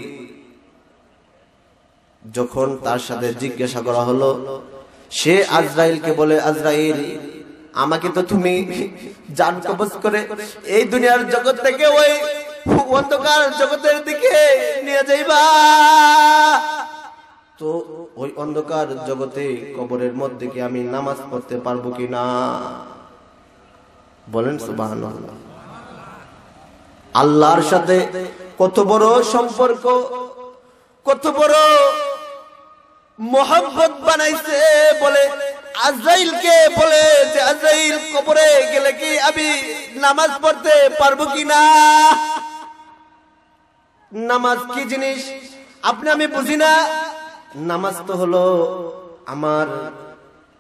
যখন তার সাথে জিজ্ঞাসা করা হলো সে আজরাইলকে বলে আজরাইল আমাকে তো তুমি জান কবজ করে এই দুনিয়ার জগৎ থেকে ওই অন্ধকার জগতের দিকে নিয়ে যাইবা তো ওই অন্ধকার জগতে কবরের মধ্যে কি আমি নামাজ পড়তে পারবো কি না বলেন সুবাহ আল্লাহর সাথে কত বড় সম্পর্ক কত বড় মোহাম্মত বানাইছে বলে আজাইল কে বলে যে আজাইল কবরে গেলে কি আমি নামাজ পড়তে পারবো কি না নামাজ কি জিনিস আপনি আমি বুঝি না নামাজ তো হলো আমার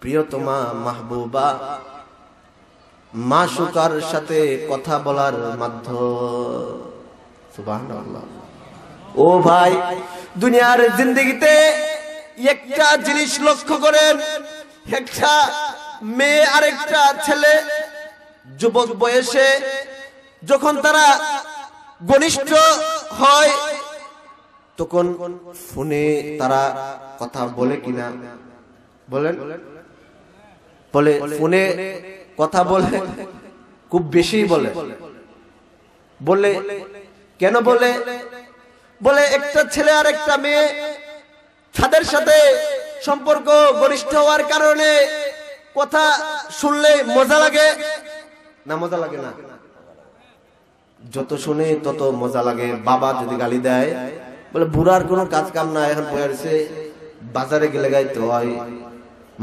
প্রিয়তমা মাহবুবা মা মাসুকার সাথে কথা বলার মাধ্যম ও ভাই দুনিয়ার জিন্দিগিতে একটা জিনিস লক্ষ্য করেন একটা মেয়ে আরেকটা ছেলে যুবক বয়সে যখন তারা ঘনিষ্ঠ হয় তখন ফোনে তারা কথা বলে কিনা বলেন বলে ফোনে কথা বলে খুব বেশি বলে বলে কেন বলে বলে একটা ছেলে আর একটা মেয়ে তাদের সাথে সম্পর্ক গরিষ্ঠ হওয়ার কারণে কথা শুনলে মজা লাগে না মজা লাগে না যত শুনে তত মজা লাগে বাবা যদি গালি দেয় বলে বুড়ার কোনো কাজ কাম না এখন বয়ারছে বাজারে গেলে গাইতে হয়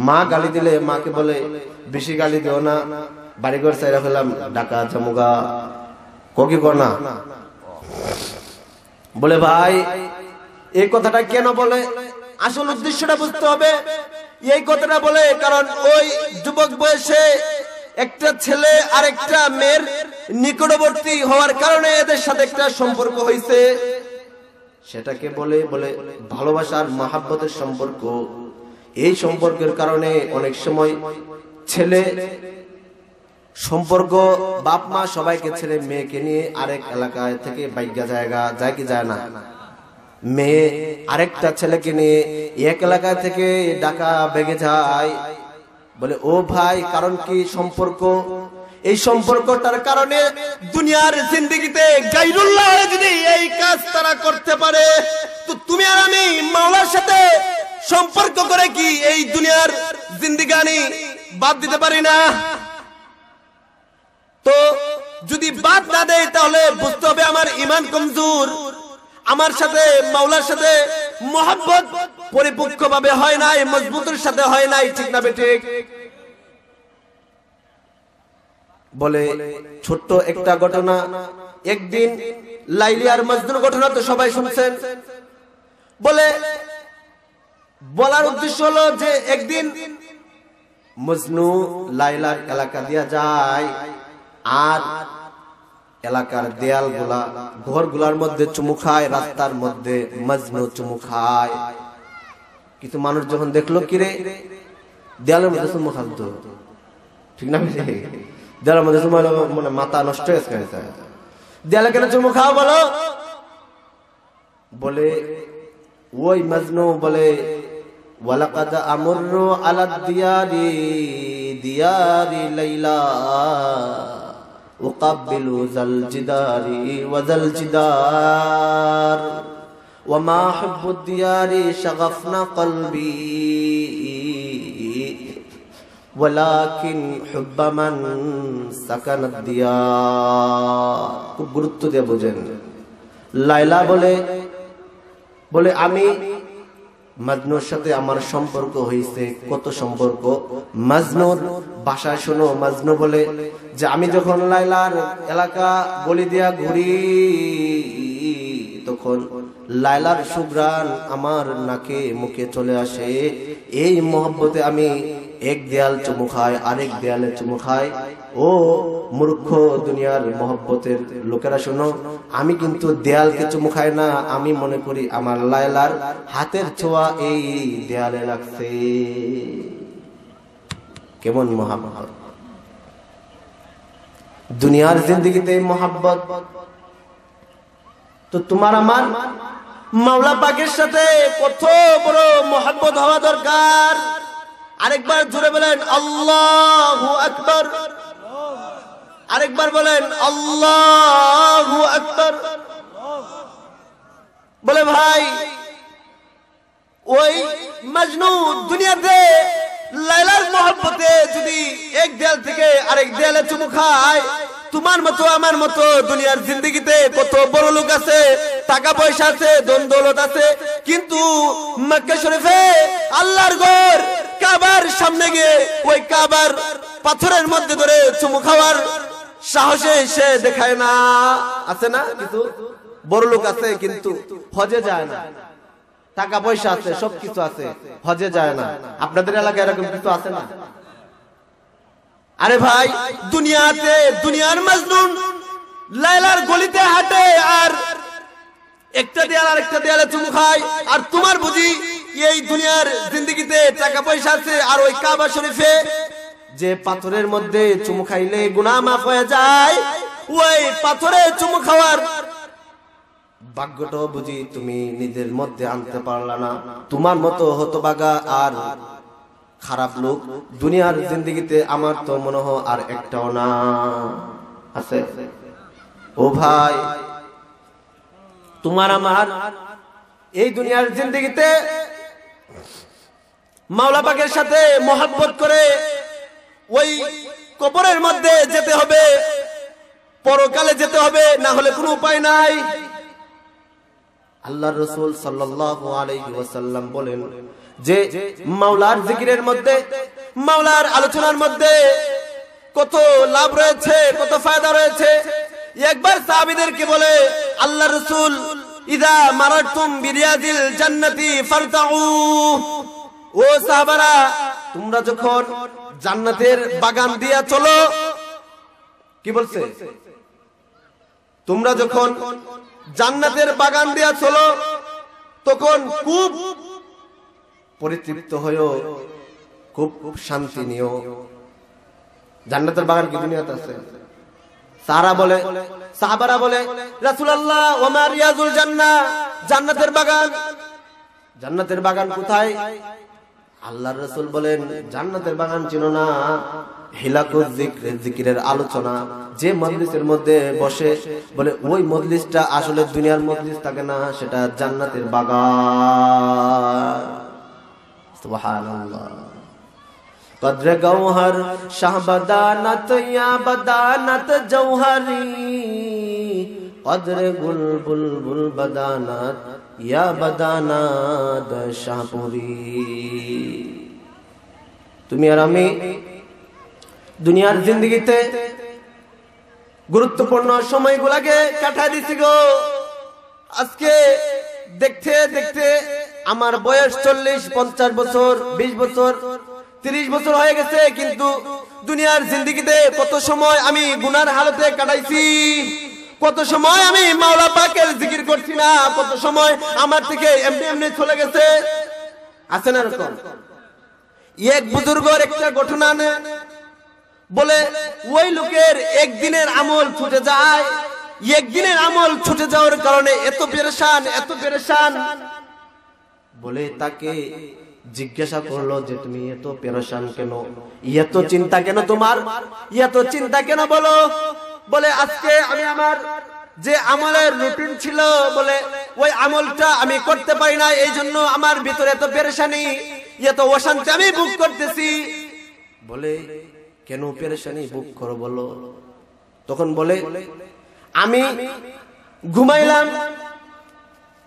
মা গালি দিলে মাকে বলে বেশি গালি দিও না বাড়িঘর চাই রাখলাম ডাকা চামুগা ককি কনা বলে ভাই এই কথাটা কেন বলে আসল উদ্দেশ্যটা বুঝতে হবে এই কথাটা বলে কারণ ওই যুবক বয়সে একটা ছেলে আরেকটা মেয়ের নিকটবর্তী হওয়ার কারণে এদের সাথে একটা সম্পর্ক হয়েছে সেটাকে বলে বলে ভালোবাসার মাহাব্বতের সম্পর্ক এই সম্পর্কের কারণে অনেক সময় ছেলে সম্পর্ক বাপ মা সবাইকে ছেলে মেয়েকে নিয়ে আরেক এলাকায় থেকে বাইজ্ঞা জায়গা যায় কি যায় না মেয়ে আরেকটা ছেলেকে নিয়ে এক এলাকা থেকে ডাকা বেগে যায় বলে ও ভাই কারণ কি সম্পর্ক এই সম্পর্কটার কারণে দুনিয়ার জিন্দিগিতে যদি এই কাজ তারা করতে পারে তো তুমি আর আমি মাওলার সাথে সম্পর্ক করে কি এই দুনিয়ার জিন্দিগানি বাদ দিতে পারি না তো যদি বাদ না দেয় তাহলে বুঝতে হবে আমার ইমান কমজোর আমার সাথে মাওলার সাথে মোহাম্মত পরিপক্ক ভাবে হয় নাই মজবুতের সাথে হয় নাই ঠিক না বেঠিক বলে ছোট্ট একটা ঘটনা একদিন লাইলিয়ার মজদুর ঘটনা তো সবাই শুনছেন বলে বলার উদ্দেশ্য হলো যে একদিন মজনু লাইলার এলাকা দিয়া যায় আর এলাকার দেয়ালগুলা ঘরগুলার মধ্যে চুমু খায় রাস্তার মধ্যে মজনু চুমু খায় কিন্তু মানুষ যখন দেখলো কিরে দেয়ালের মধ্যে চুমু খাদ্য ঠিক না দেয়ালের মধ্যে চুমু মানে মাথা নষ্ট হয়ে গেছে দেয়ালে কেন চুমু খাও বলো বলে ওই মজনু বলে ওয়ালাকাদ আমর আলাদ দিয়ারি দিয়ারি লাইলা أقبل ذا الجدار وذا الجدار وما حب الديار شغفنا قلبي ولكن حب من سكن الديار كبرت গুরুত্ব দিয়ে বোঝেন লাইলা بولي বলে আমি মাজনুর সাথে আমার সম্পর্ক হয়েছে কত সম্পর্ক মাজনুর বাসায় শোনো মাজনু বলে যে আমি যখন লাইলার এলাকা বলি দিয়া ঘুরি তখন লাইলার সুগ্রান আমার নাকে মুখে চলে আসে এই মহব্বতে আমি এক দেয়াল চুমু খাই আরেক দেয়ালে চুমু খাই ও মূর্খ দুনিয়ার মহব্বতের লোকেরা শোনো আমি কিন্তু দেয়ালকে চুমুখাই না আমি মনে করি আমার লায়লার হাতের ছোঁয়া এই দেয়ালে লাগছে কেমন মহাব্বত দুনিয়ার জিন্দগিতে মহাব্বত তো তোমার আমার মাওলা পাকের সাথে কত বড় মহাব্বত হওয়া দরকার আরেকবার জুড়ে বলেন আল্লাহ আকবর আরেকবার বলেন আল্লাহ আকবর বলে ভাই ওই মজনু দুনিয়াতে লাইলার মহব্বতে যদি এক দেয়াল থেকে আরেক দেয়ালে চুমু খায় তোমার মতো আমার মতো দুনিয়ার জিন্দগিতে কত বড় লোক আছে টাকা পয়সা আছে দন দৌলত আছে কিন্তু মক্কা শরীফে আল্লাহর ঘর কাবার সামনে গিয়ে ওই কাবার পাথরের মধ্যে ধরে চুমু খাওয়ার সাহসে সে দেখায় না আছে না কিন্তু বড় লোক আছে কিন্তু হজে যায় না টাকা পয়সা আছে সবকিছু আছে হজে যায় না আপনাদের এলাকায় এরকম কিছু আছে না আরে ভাই দুনিয়াতে দুনিয়ার মজনুন লাইলার গলিতে হাঁটে আর একটা দেয়াল আর একটা দেয়ালে চুমু খায় আর তোমার বুঝি এই দুনিয়ার জিন্দগিতে টাকা পয়সা আছে আর ওই কাবা শরীফে যে পাথরের মধ্যে চুমু খাইলে গুণা মাফ হয়ে যায় ওই পাথরে চুমু খাওয়ার ভাগ্যটা বুঝি তুমি নিজের মধ্যে আনতে পারলা না তোমার মতো হতো বাগা আর খারাপ লোক দুনিয়ার জিন্দিগিতে আমার তো মনে হয় আর একটাও না আছে ও ভাই তোমার আমার এই দুনিয়ার জিন্দিগিতে মাওলা পাকের সাথে মহাব্বত করে ওই কবরের মধ্যে যেতে হবে পরকালে যেতে হবে না হলে কোনো উপায় নাই আল্লাহ রসুল সাল্লাম বলেন যে মাওলার জিকিরের মধ্যে মাওলার আলোচনার মধ্যে কত লাভ রয়েছে কত ফায়দা রয়েছে একবার সাহাবিদেরকে বলে আল্লাহ রসুল ইদা মারাতুম বিরিয়াদিল জান্নাতি ফারতাউ ও সাহাবারা তোমরা যখন জান্নাতের বাগান দিয়া চলো কি বলছে তোমরা যখন জান্নাতের বাগান দিয়া চলো তখন খুব পরিতৃপ্ত হয়েও খুব খুব শান্তি নিও জান্নাতের বাগান কি দুনিয়াতে আছে সারা বলে সাহাবারা বলে রাসূলুল্লাহ ওয়া মারিয়াজুল জান্নাহ জান্নাতের বাগান জান্নাতের বাগান কোথায় আল্লাহ রসুল বলেন জান্নাতের বাগান চিনো না জিকিরের আলোচনা যে মজলিসের মধ্যে বসে বলে ওই মজলিসটা আসলে দুনিয়ার থাকে না সেটা জান্নাতের বাগান কদরে গুল বুল বুল বদানা یا بدانات শাহপুরি তুমি আর আমি দুনিয়ার জিন্দগিতে গুরুত্বপূর্ণ সময়গুলাকে কাটায় দিছি গো আজকে দেখতে দেখতে আমার বয়স চল্লিশ পঞ্চাশ বছর ২০ বছর ৩০ বছর হয়ে গেছে কিন্তু দুনিয়ার জিন্দগিতে কত সময় আমি গুনার হালতে কাটাইছি কত সময় আমি মাওলা পাকের জিকির করছি না কত সময় আমার থেকে এমনি এমনি চলে গেছে আছে না এরকম এক বুজুর্গর একটা ঘটনা আনে বলে ওই লোকের একদিনের আমল ছুটে যায় একদিনের আমল ছুটে যাওয়ার কারণে এত পেরেশান এত পেরেশান বলে তাকে জিজ্ঞাসা করলো যে তুমি এত পেরেশান কেন এত চিন্তা কেন তোমার এত চিন্তা কেন বলো বলে আজকে আমি আমার যে আমলের রুটিন ছিল বলে ওই আমলটা আমি করতে পারি না এই জন্য আমার ভিতরে এত পেরেশানি এত অশান্তি আমি বুক করতেছি বলে কেন পেরেশানি বুক করো বলো তখন বলে আমি ঘুমাইলাম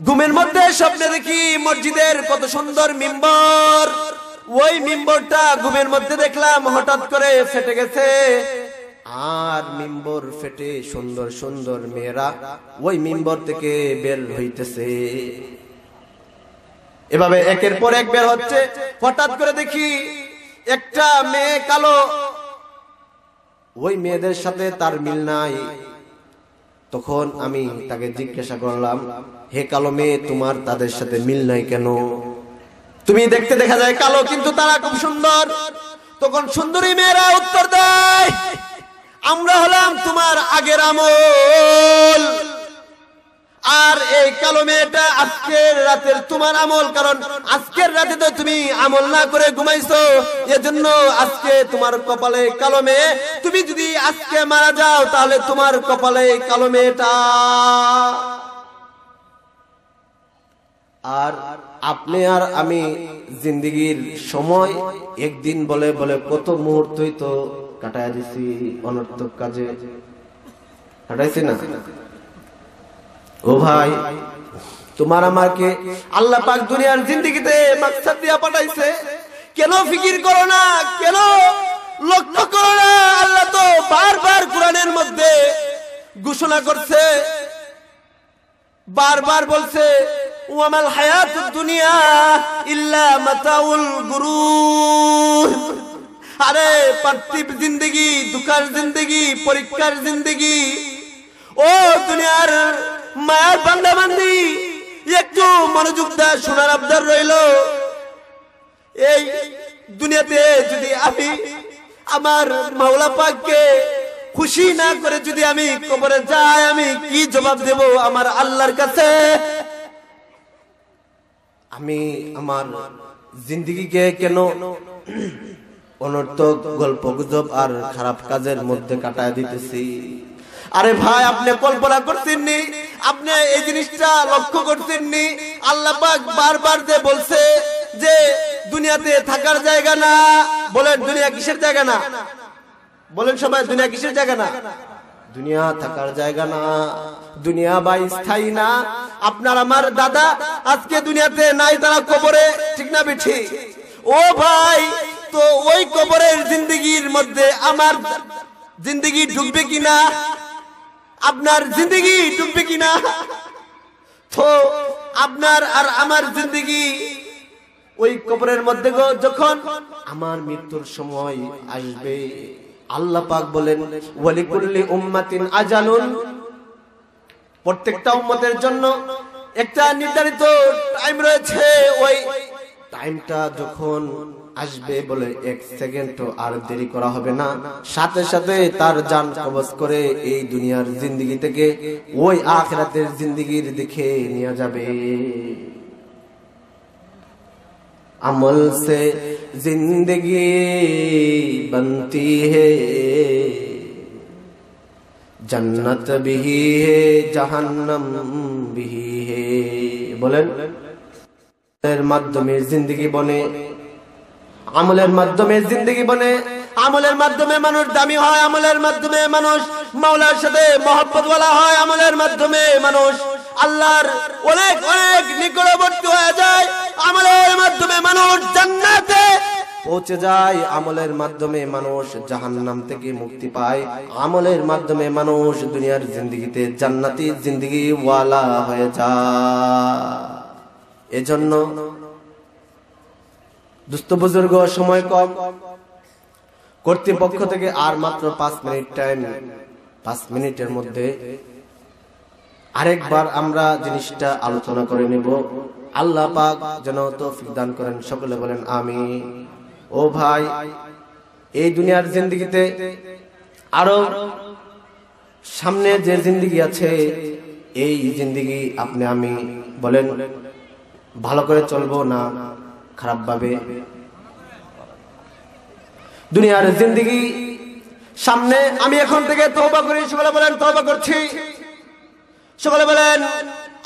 ঘুমের মধ্যে স্বপ্নে দেখি মসজিদের কত সুন্দর মিম্বর ওই মিম্বরটা ঘুমের মধ্যে দেখলাম হঠাৎ করে ফেটে গেছে আর মিম্বর ফেটে সুন্দর সুন্দর মেয়েরা ওই মিম্বর থেকে বের হইতেছে এভাবে একের পর এক বের হচ্ছে হঠাৎ করে দেখি একটা মেয়ে কালো ওই মেয়েদের সাথে তার মিল নাই তখন আমি তাকে জিজ্ঞাসা করলাম হে কালো মেয়ে তোমার তাদের সাথে মিল নাই কেন তুমি দেখতে দেখা যায় কালো কিন্তু তারা খুব সুন্দর তখন সুন্দরী মেয়েরা উত্তর দেয় আমরা হলাম তোমার আগের আমল আর এই কালো মেয়েটা আজকের রাতের তোমার আমল কারণ আজকের রাতে তো তুমি আমল না করে ঘুমাইছো এজন্য আজকে তোমার কপালে কালো মেয়ে তুমি যদি আজকে মারা যাও তাহলে তোমার কপালে কালো মেয়েটা আর আপনি আর আমি জিন্দিগির সময় একদিন বলে বলে কত মুহূর্তই তো কাটায় দিছি অনর্থক কাজে কাটাইছি না ও ভাই তোমার আমাকে আল্লাহ পাক দুনিয়ার মাকসাদ দিয়া পাঠাইছে কেন ফিকির করো না কেন লক্ষ্য করো না আল্লাহ তো বারবার কোরআনের মধ্যে ঘোষণা করছে বারবার বলছে ওয়ামাল হায়াত দুনিয়া ইল্লা মাতাউল গুরুর আরে পার্থিব জিন্দগি দুঃখার জিন্দগি পরীক্ষার জিন্দগি ও দুনিয়ার মায়ার বান্দা বান্দি একটু মনোযোগ দা সোনার আবদার রইল এই দুনিয়াতে যদি আমি আমার মাওলা পাককে খুশি না করে যদি আমি কবরে যাই আমি কি জবাব দেব আমার আল্লাহর কাছে আমি আমার জিন্দগিকে কেন অনর্থক গল্প গুজব আর খারাপ কাজের মধ্যে কাটায় দিতেছি আরে ভাই আপনি কল্পনা করতেননি আপনি এই জিনিসটা লক্ষ্য করতেননি আল্লাহ পাক বারবার যে বলছে যে দুনিয়াতে থাকার জায়গা না বলেন দুনিয়া কিসের জায়গা না বলেন সবাই দুনিয়া কিসের জায়গা না দুনিয়া থাকার জায়গা না দুনিয়া বা স্থায়ী না আপনার আমার দাদা আজকে দুনিয়াতে নাই তারা কবরে ঠিক না বিঠি ও ভাই তো ওই কবরের জিন্দগির মধ্যে আমার জিন্দগি ঢুকবে কিনা আপনার জিন্দগি ঢুকবে কিনা তো আপনার আর আমার জিন্দগি ওই কবরের মধ্যে যখন আমার মৃত্যুর সময় আসবে আল্লাহ পাক বলেন ওয়ালিকুল্লি উম্মাতিন আজালুন প্রত্যেকটা উম্মতের জন্য একটা নির্ধারিত টাইম রয়েছে ওই টাইমটা যখন আসবে বলে এক সেকেন্ড আর দেরি করা হবে না সাথে সাথে তার যান কবজ করে এই দুনিয়ার জিন্দগি থেকে ওই আখরাতের জিন্দগির দিকে নিয়ে যাবে আমল সে জিন্দগি বনতি হে জন্নত বিহি হে জাহান্নাম বিহি হে বলেন এর মাধ্যমে জিন্দগি বনে আমলের মাধ্যমে জিন্দগি বনে আমলের মাধ্যমে মানুষ দামি হয় আমলের মাধ্যমে মানুষ মাওলার সাথে মহব্বত বলা হয় আমলের মাধ্যমে মানুষ আল্লাহর অনেক অনেক নিকটবর্তী হয়ে যায় আমলের মাধ্যমে মানুষ জান্নাতে পৌঁছে যায় আমলের মাধ্যমে মানুষ জাহান্নাম থেকে মুক্তি পায় আমলের মাধ্যমে মানুষ দুনিয়ার জিন্দগিতে জান্নাতি জিন্দগি ওয়ালা হয়ে যায় এজন্য দুস্থ বুজুর্গ সময় কম কর্তৃপক্ষ থেকে আর মাত্র পাঁচ মিনিট টাইম পাঁচ মিনিটের মধ্যে আরেকবার আমরা জিনিসটা আলোচনা করে নেব আল্লাহ পাক যেন তৌফিক দান করেন সকলে বলেন আমি ও ভাই এই দুনিয়ার জিন্দগিতে আরো সামনে যে জিন্দগি আছে এই জিন্দগি আপনি আমি বলেন ভালো করে চলবো না খারাপভাবে দুনিয়ার জিন্দিগি সামনে আমি এখন থেকে তৌবা করি সকালে বলেন তৌবা করছি সকালে বলেন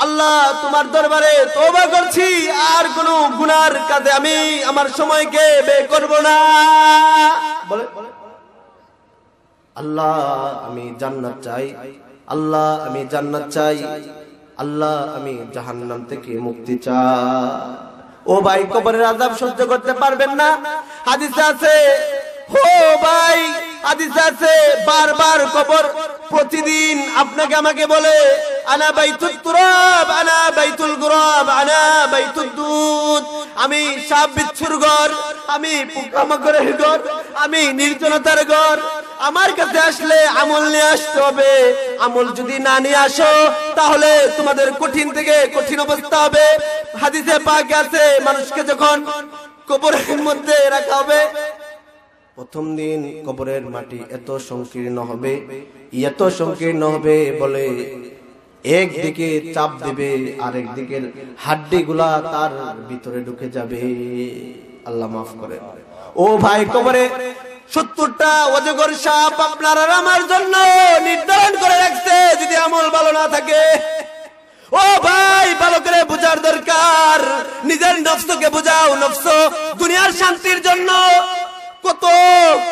আল্লাহ তোমার দরবারে তৌবা করছি আর কোন গুনার কাজে আমি আমার সময়কে বে করব না বলে আল্লাহ আমি জান্নাত চাই আল্লাহ আমি জান্নাত চাই আল্লাহ আমি জাহান্নাম থেকে মুক্তি চাই ও ভাই কবরের আজাব সহ্য করতে পারবেন না হাদিসে আছে ও ভাই প্রতিদিন আপনাকে আমাকে বলে আনা বাইতুল তুরাব আনা বাইতুল গুরাব আনা বাইতুল দুধ আমি সাপ বিচ্ছুর ঘর আমি পোকামাকড়ের ঘর আমি নির্জনতার ঘর আমার কাছে আসলে আমল নিয়ে আসতে হবে আমল যদি না নিয়ে আসো তাহলে তোমাদের কঠিন থেকে কঠিন অবস্থা হবে হাদিসে পাক আছে মানুষকে যখন কবরের মধ্যে রাখা হবে প্রথম দিন কবরের মাটি এত সংকীর্ণ হবে এত সংকীর্ণ হবে বলে এক দিকে চাপ দেবে আরেক দিকের হাড্ডি গুলা তার ভিতরে ঢুকে যাবে আল্লাহ মাফ করে ও ভাই কবরে সত্তরটা অজগর সাপ আপনার আর আমার জন্য নির্ধারণ করে রাখছে যদি আমল ভালো না থাকে ও ভাই ভালো করে বুঝার দরকার নিজের নফসকে বুঝাও নফস দুনিয়ার শান্তির জন্য কত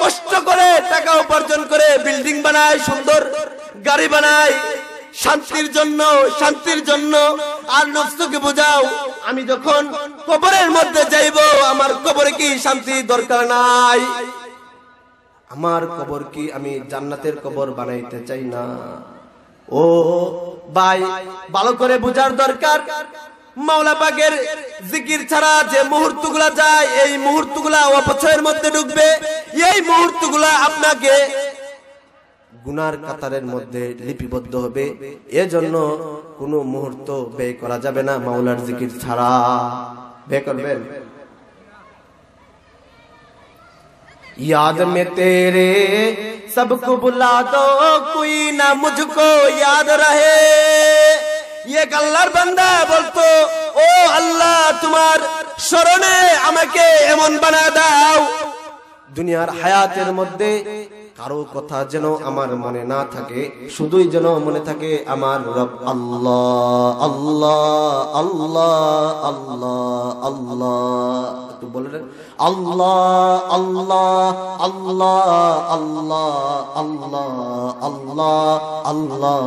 কষ্ট করে টাকা উপার্জন করে বিল্ডিং বানায় সুন্দর গাড়ি বানায় শান্তির জন্য শান্তির জন্য আর নফসকে বোঝাও আমি যখন কবরের মধ্যে যাইব আমার কবরে কি শান্তি দরকার নাই আমার কবর কি আমি জান্নাতের কবর বানাইতে চাই না ও ভাই ভালো করে বোঝার দরকার মাওলা পাকের জিকির ছাড়া যে মুহূর্ত গুলা যায় এই মুহূর্ত গুলা অপচয়ের মধ্যে ঢুকবে এই মুহূর্ত গুলা আপনাকে গুনার কাতারের মধ্যে লিপিবদ্ধ হবে এজন্য কোন মুহূর্ত ব্যয় করা যাবে না মাওলার জিকির ছাড়া ব্যয় করবেন याद में तेरे কুই না মুঝকো कोई এক ইয়ে আল্লাহর বান্দা বলতো ও আল্লাহ তোমার স্মরণে আমাকে এমন বানা দাও দুনিয়ার হায়াতের মধ্যে কারো কথা যেন আমার মনে না থাকে শুধুই যেন মনে থাকে আমার রব আল্লাহ আল্লাহ আল্লাহ আল্লাহ আল্লাহ একটু বলে আল্লাহ আল্লাহ আল্লাহ আল্লাহ আল্লাহ আল্লাহ আল্লাহ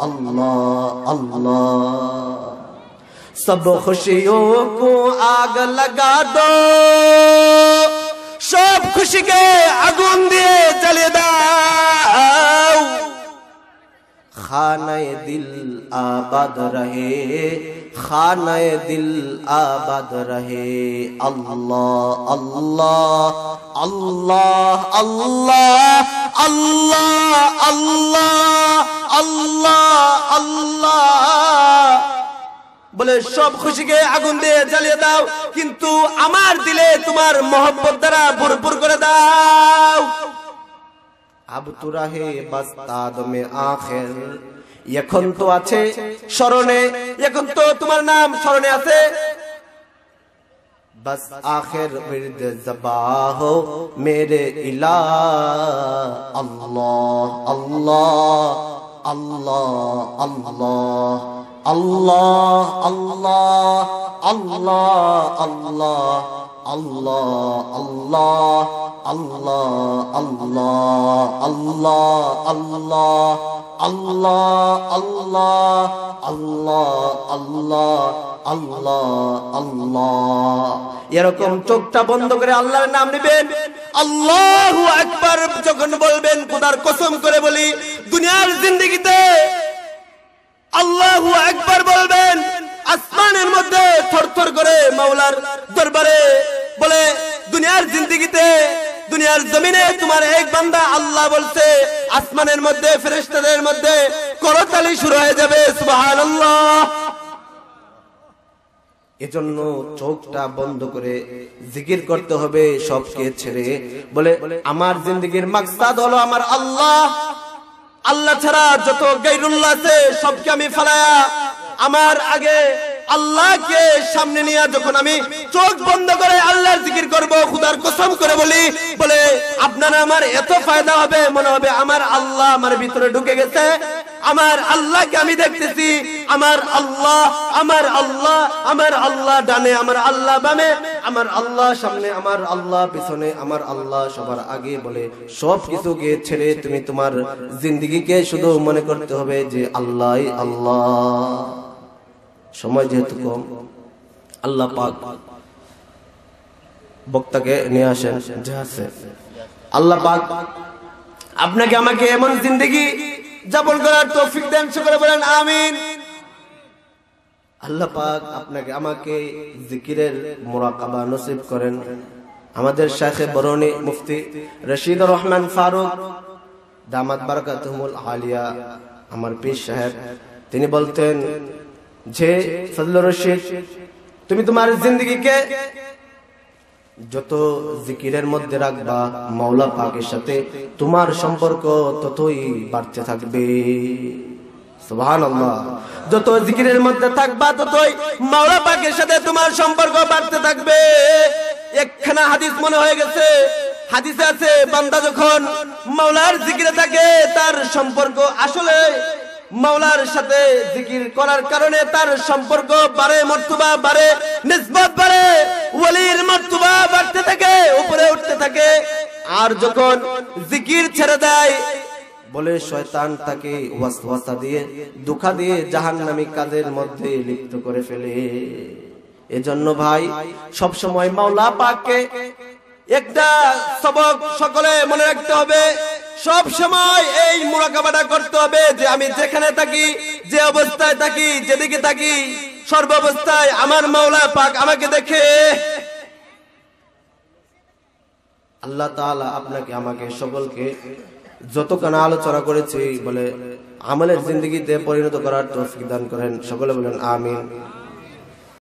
আল্লাহ আল্লাহ সব খুশিও কো আগ লগা দো সব খুশিকে আগুন দিয়ে জ্বালিয়ে দাও খানায় দিল আবাদ রহে খানায় দিল আবাদ রহে আল্লাহ আল্লাহ আল্লাহ আল্লাহ আল্লাহ আল্লাহ আল্লাহ আল্লাহ বলে সব খুশিকে আগুন দিয়ে জ্বালিয়ে দাও কিন্তু আমার দিলে তোমার মহব্বত দ্বারা ভরপুর করে দাও তুরাহে বাস্তাদ মে এখন তো আছে স্মরণে এখন তো তোমার নাম স্মরণে আছে بس আখের ورد زبا ہو میرے আল্লাহ আল্লাহ আল্লাহ আল্লাহ আল্লাহ আল্লাহ আল্লাহ আল্লাহ আল্লাহ আল্লাহ আল্লাহ আল্লাহ আল্লাহ আল্লাহ আল্লাহ আল্লাহ আল্লাহ আল্লাহ আল্লাহ এরকম চোখটা বন্ধ করে আল্লাহর নাম নেবেন আল্লাহ একবার যখন বলবেন খোদার কসম করে বলি দুনিয়ার জিন্দিগিতে আল্লাহ একবার বলবেন আসমানের মধ্যে থরথর করে মাওলার দরবারে বলে দুনিয়ার জিন্দিগিতে দুনিয়ার জমিনে তোমার এক বান্দা আল্লাহ বলছে আসমানের মধ্যে ফেরেস্তাদের মধ্যে করতালি শুরু হয়ে যাবে সুবাহান এজন্য চোখটা বন্ধ করে জিকির করতে হবে সবকে ছেড়ে বলে আমার জিন্দগির মাকসাদ হলো আমার আল্লাহ আল্লাহ ছাড়া যত গেরুল্লাহ আছে সবকে আমি ফালায়া আমার আগে আল্লাহকে সামনে নিয়ে যখন আমি চোখ বন্ধ করে আল্লাহর জিকির করব খুদার কসম করে বলি বলে আপনার আমার এত ফায়দা হবে মনে হবে আমার আল্লাহ আমার ভিতরে ঢুকে গেছে আমার আল্লাহকে আমি দেখতেছি আমার আল্লাহ আমার আল্লাহ আমার আল্লাহ ডানে আমার আল্লাহ বামে আমার আল্লাহ সামনে আমার আল্লাহ পিছনে আমার আল্লাহ সবার আগে বলে সব কিছুকে ছেড়ে তুমি তোমার জিন্দগিকে শুধু মনে করতে হবে যে আল্লাহ আল্লাহ সময় যেহেতু কম আল্লাহ পাক বক্তাকে নিয়ে আসেন আল্লাহ পাক আপনাকে আমাকে এমন জিন্দগি যাপন করার তৌফিক দেন করে বলেন আমিন আল্লাহ পাক আপনাকে আমাকে জিকিরের মোরাকাবা নসিব করেন আমাদের সাথে বরণী মুফতি রশিদ রহমান ফারুক দামাত বারকাতুমুল আলিয়া আমার পীর সাহেব তিনি বলতেন যে ফজল রশিদ তুমি তোমার জিন্দগিকে যত জিকিরের মধ্যে রাখবা মাওলা পাকের সাথে তোমার সম্পর্ক ততই বাড়তে থাকবে যত জিকিরের মধ্যে থাকবা ততই মাওলা পাকের সাথে তোমার সম্পর্ক বাড়তে থাকবে একখানা হাদিস মনে হয়ে গেছে হাদিসে আছে বান্দা যখন মাওলার জিকিরে থাকে তার সম্পর্ক আসলে মাওলার সাথে জিকির করার কারণে তার সম্পর্ক বাড়ে মর্তুবা বাড়ে নিসবত বাড়ে ওয়ালির মর্তুবা বাড়তে থাকে উপরে উঠতে থাকে আর যখন জিকির ছেড়ে দেয় বলে শয়তান তাকে ওয়াসওয়াসা দিয়ে দুখা দিয়ে জাহান্নামী কাজের মধ্যে লিপ্ত করে ফেলে এজন্য ভাই সব সময় মাওলা পাককে একটা সবক সকলে মনে রাখতে হবে সব সময় এই মোরাকাবাটা করতে হবে যে আমি যেখানে থাকি যে অবস্থায় থাকি যেদিকে থাকি সর্বাবস্থায় আমার মাওলা পাক আমাকে দেখে আল্লাহ তাআলা আপনাকে আমাকে সকলকে যতখানা আলোচনা করেছি বলে আমলের জিন্দগিতে পরিণত করার তৌফিক দান করেন সকলে বলেন আমিন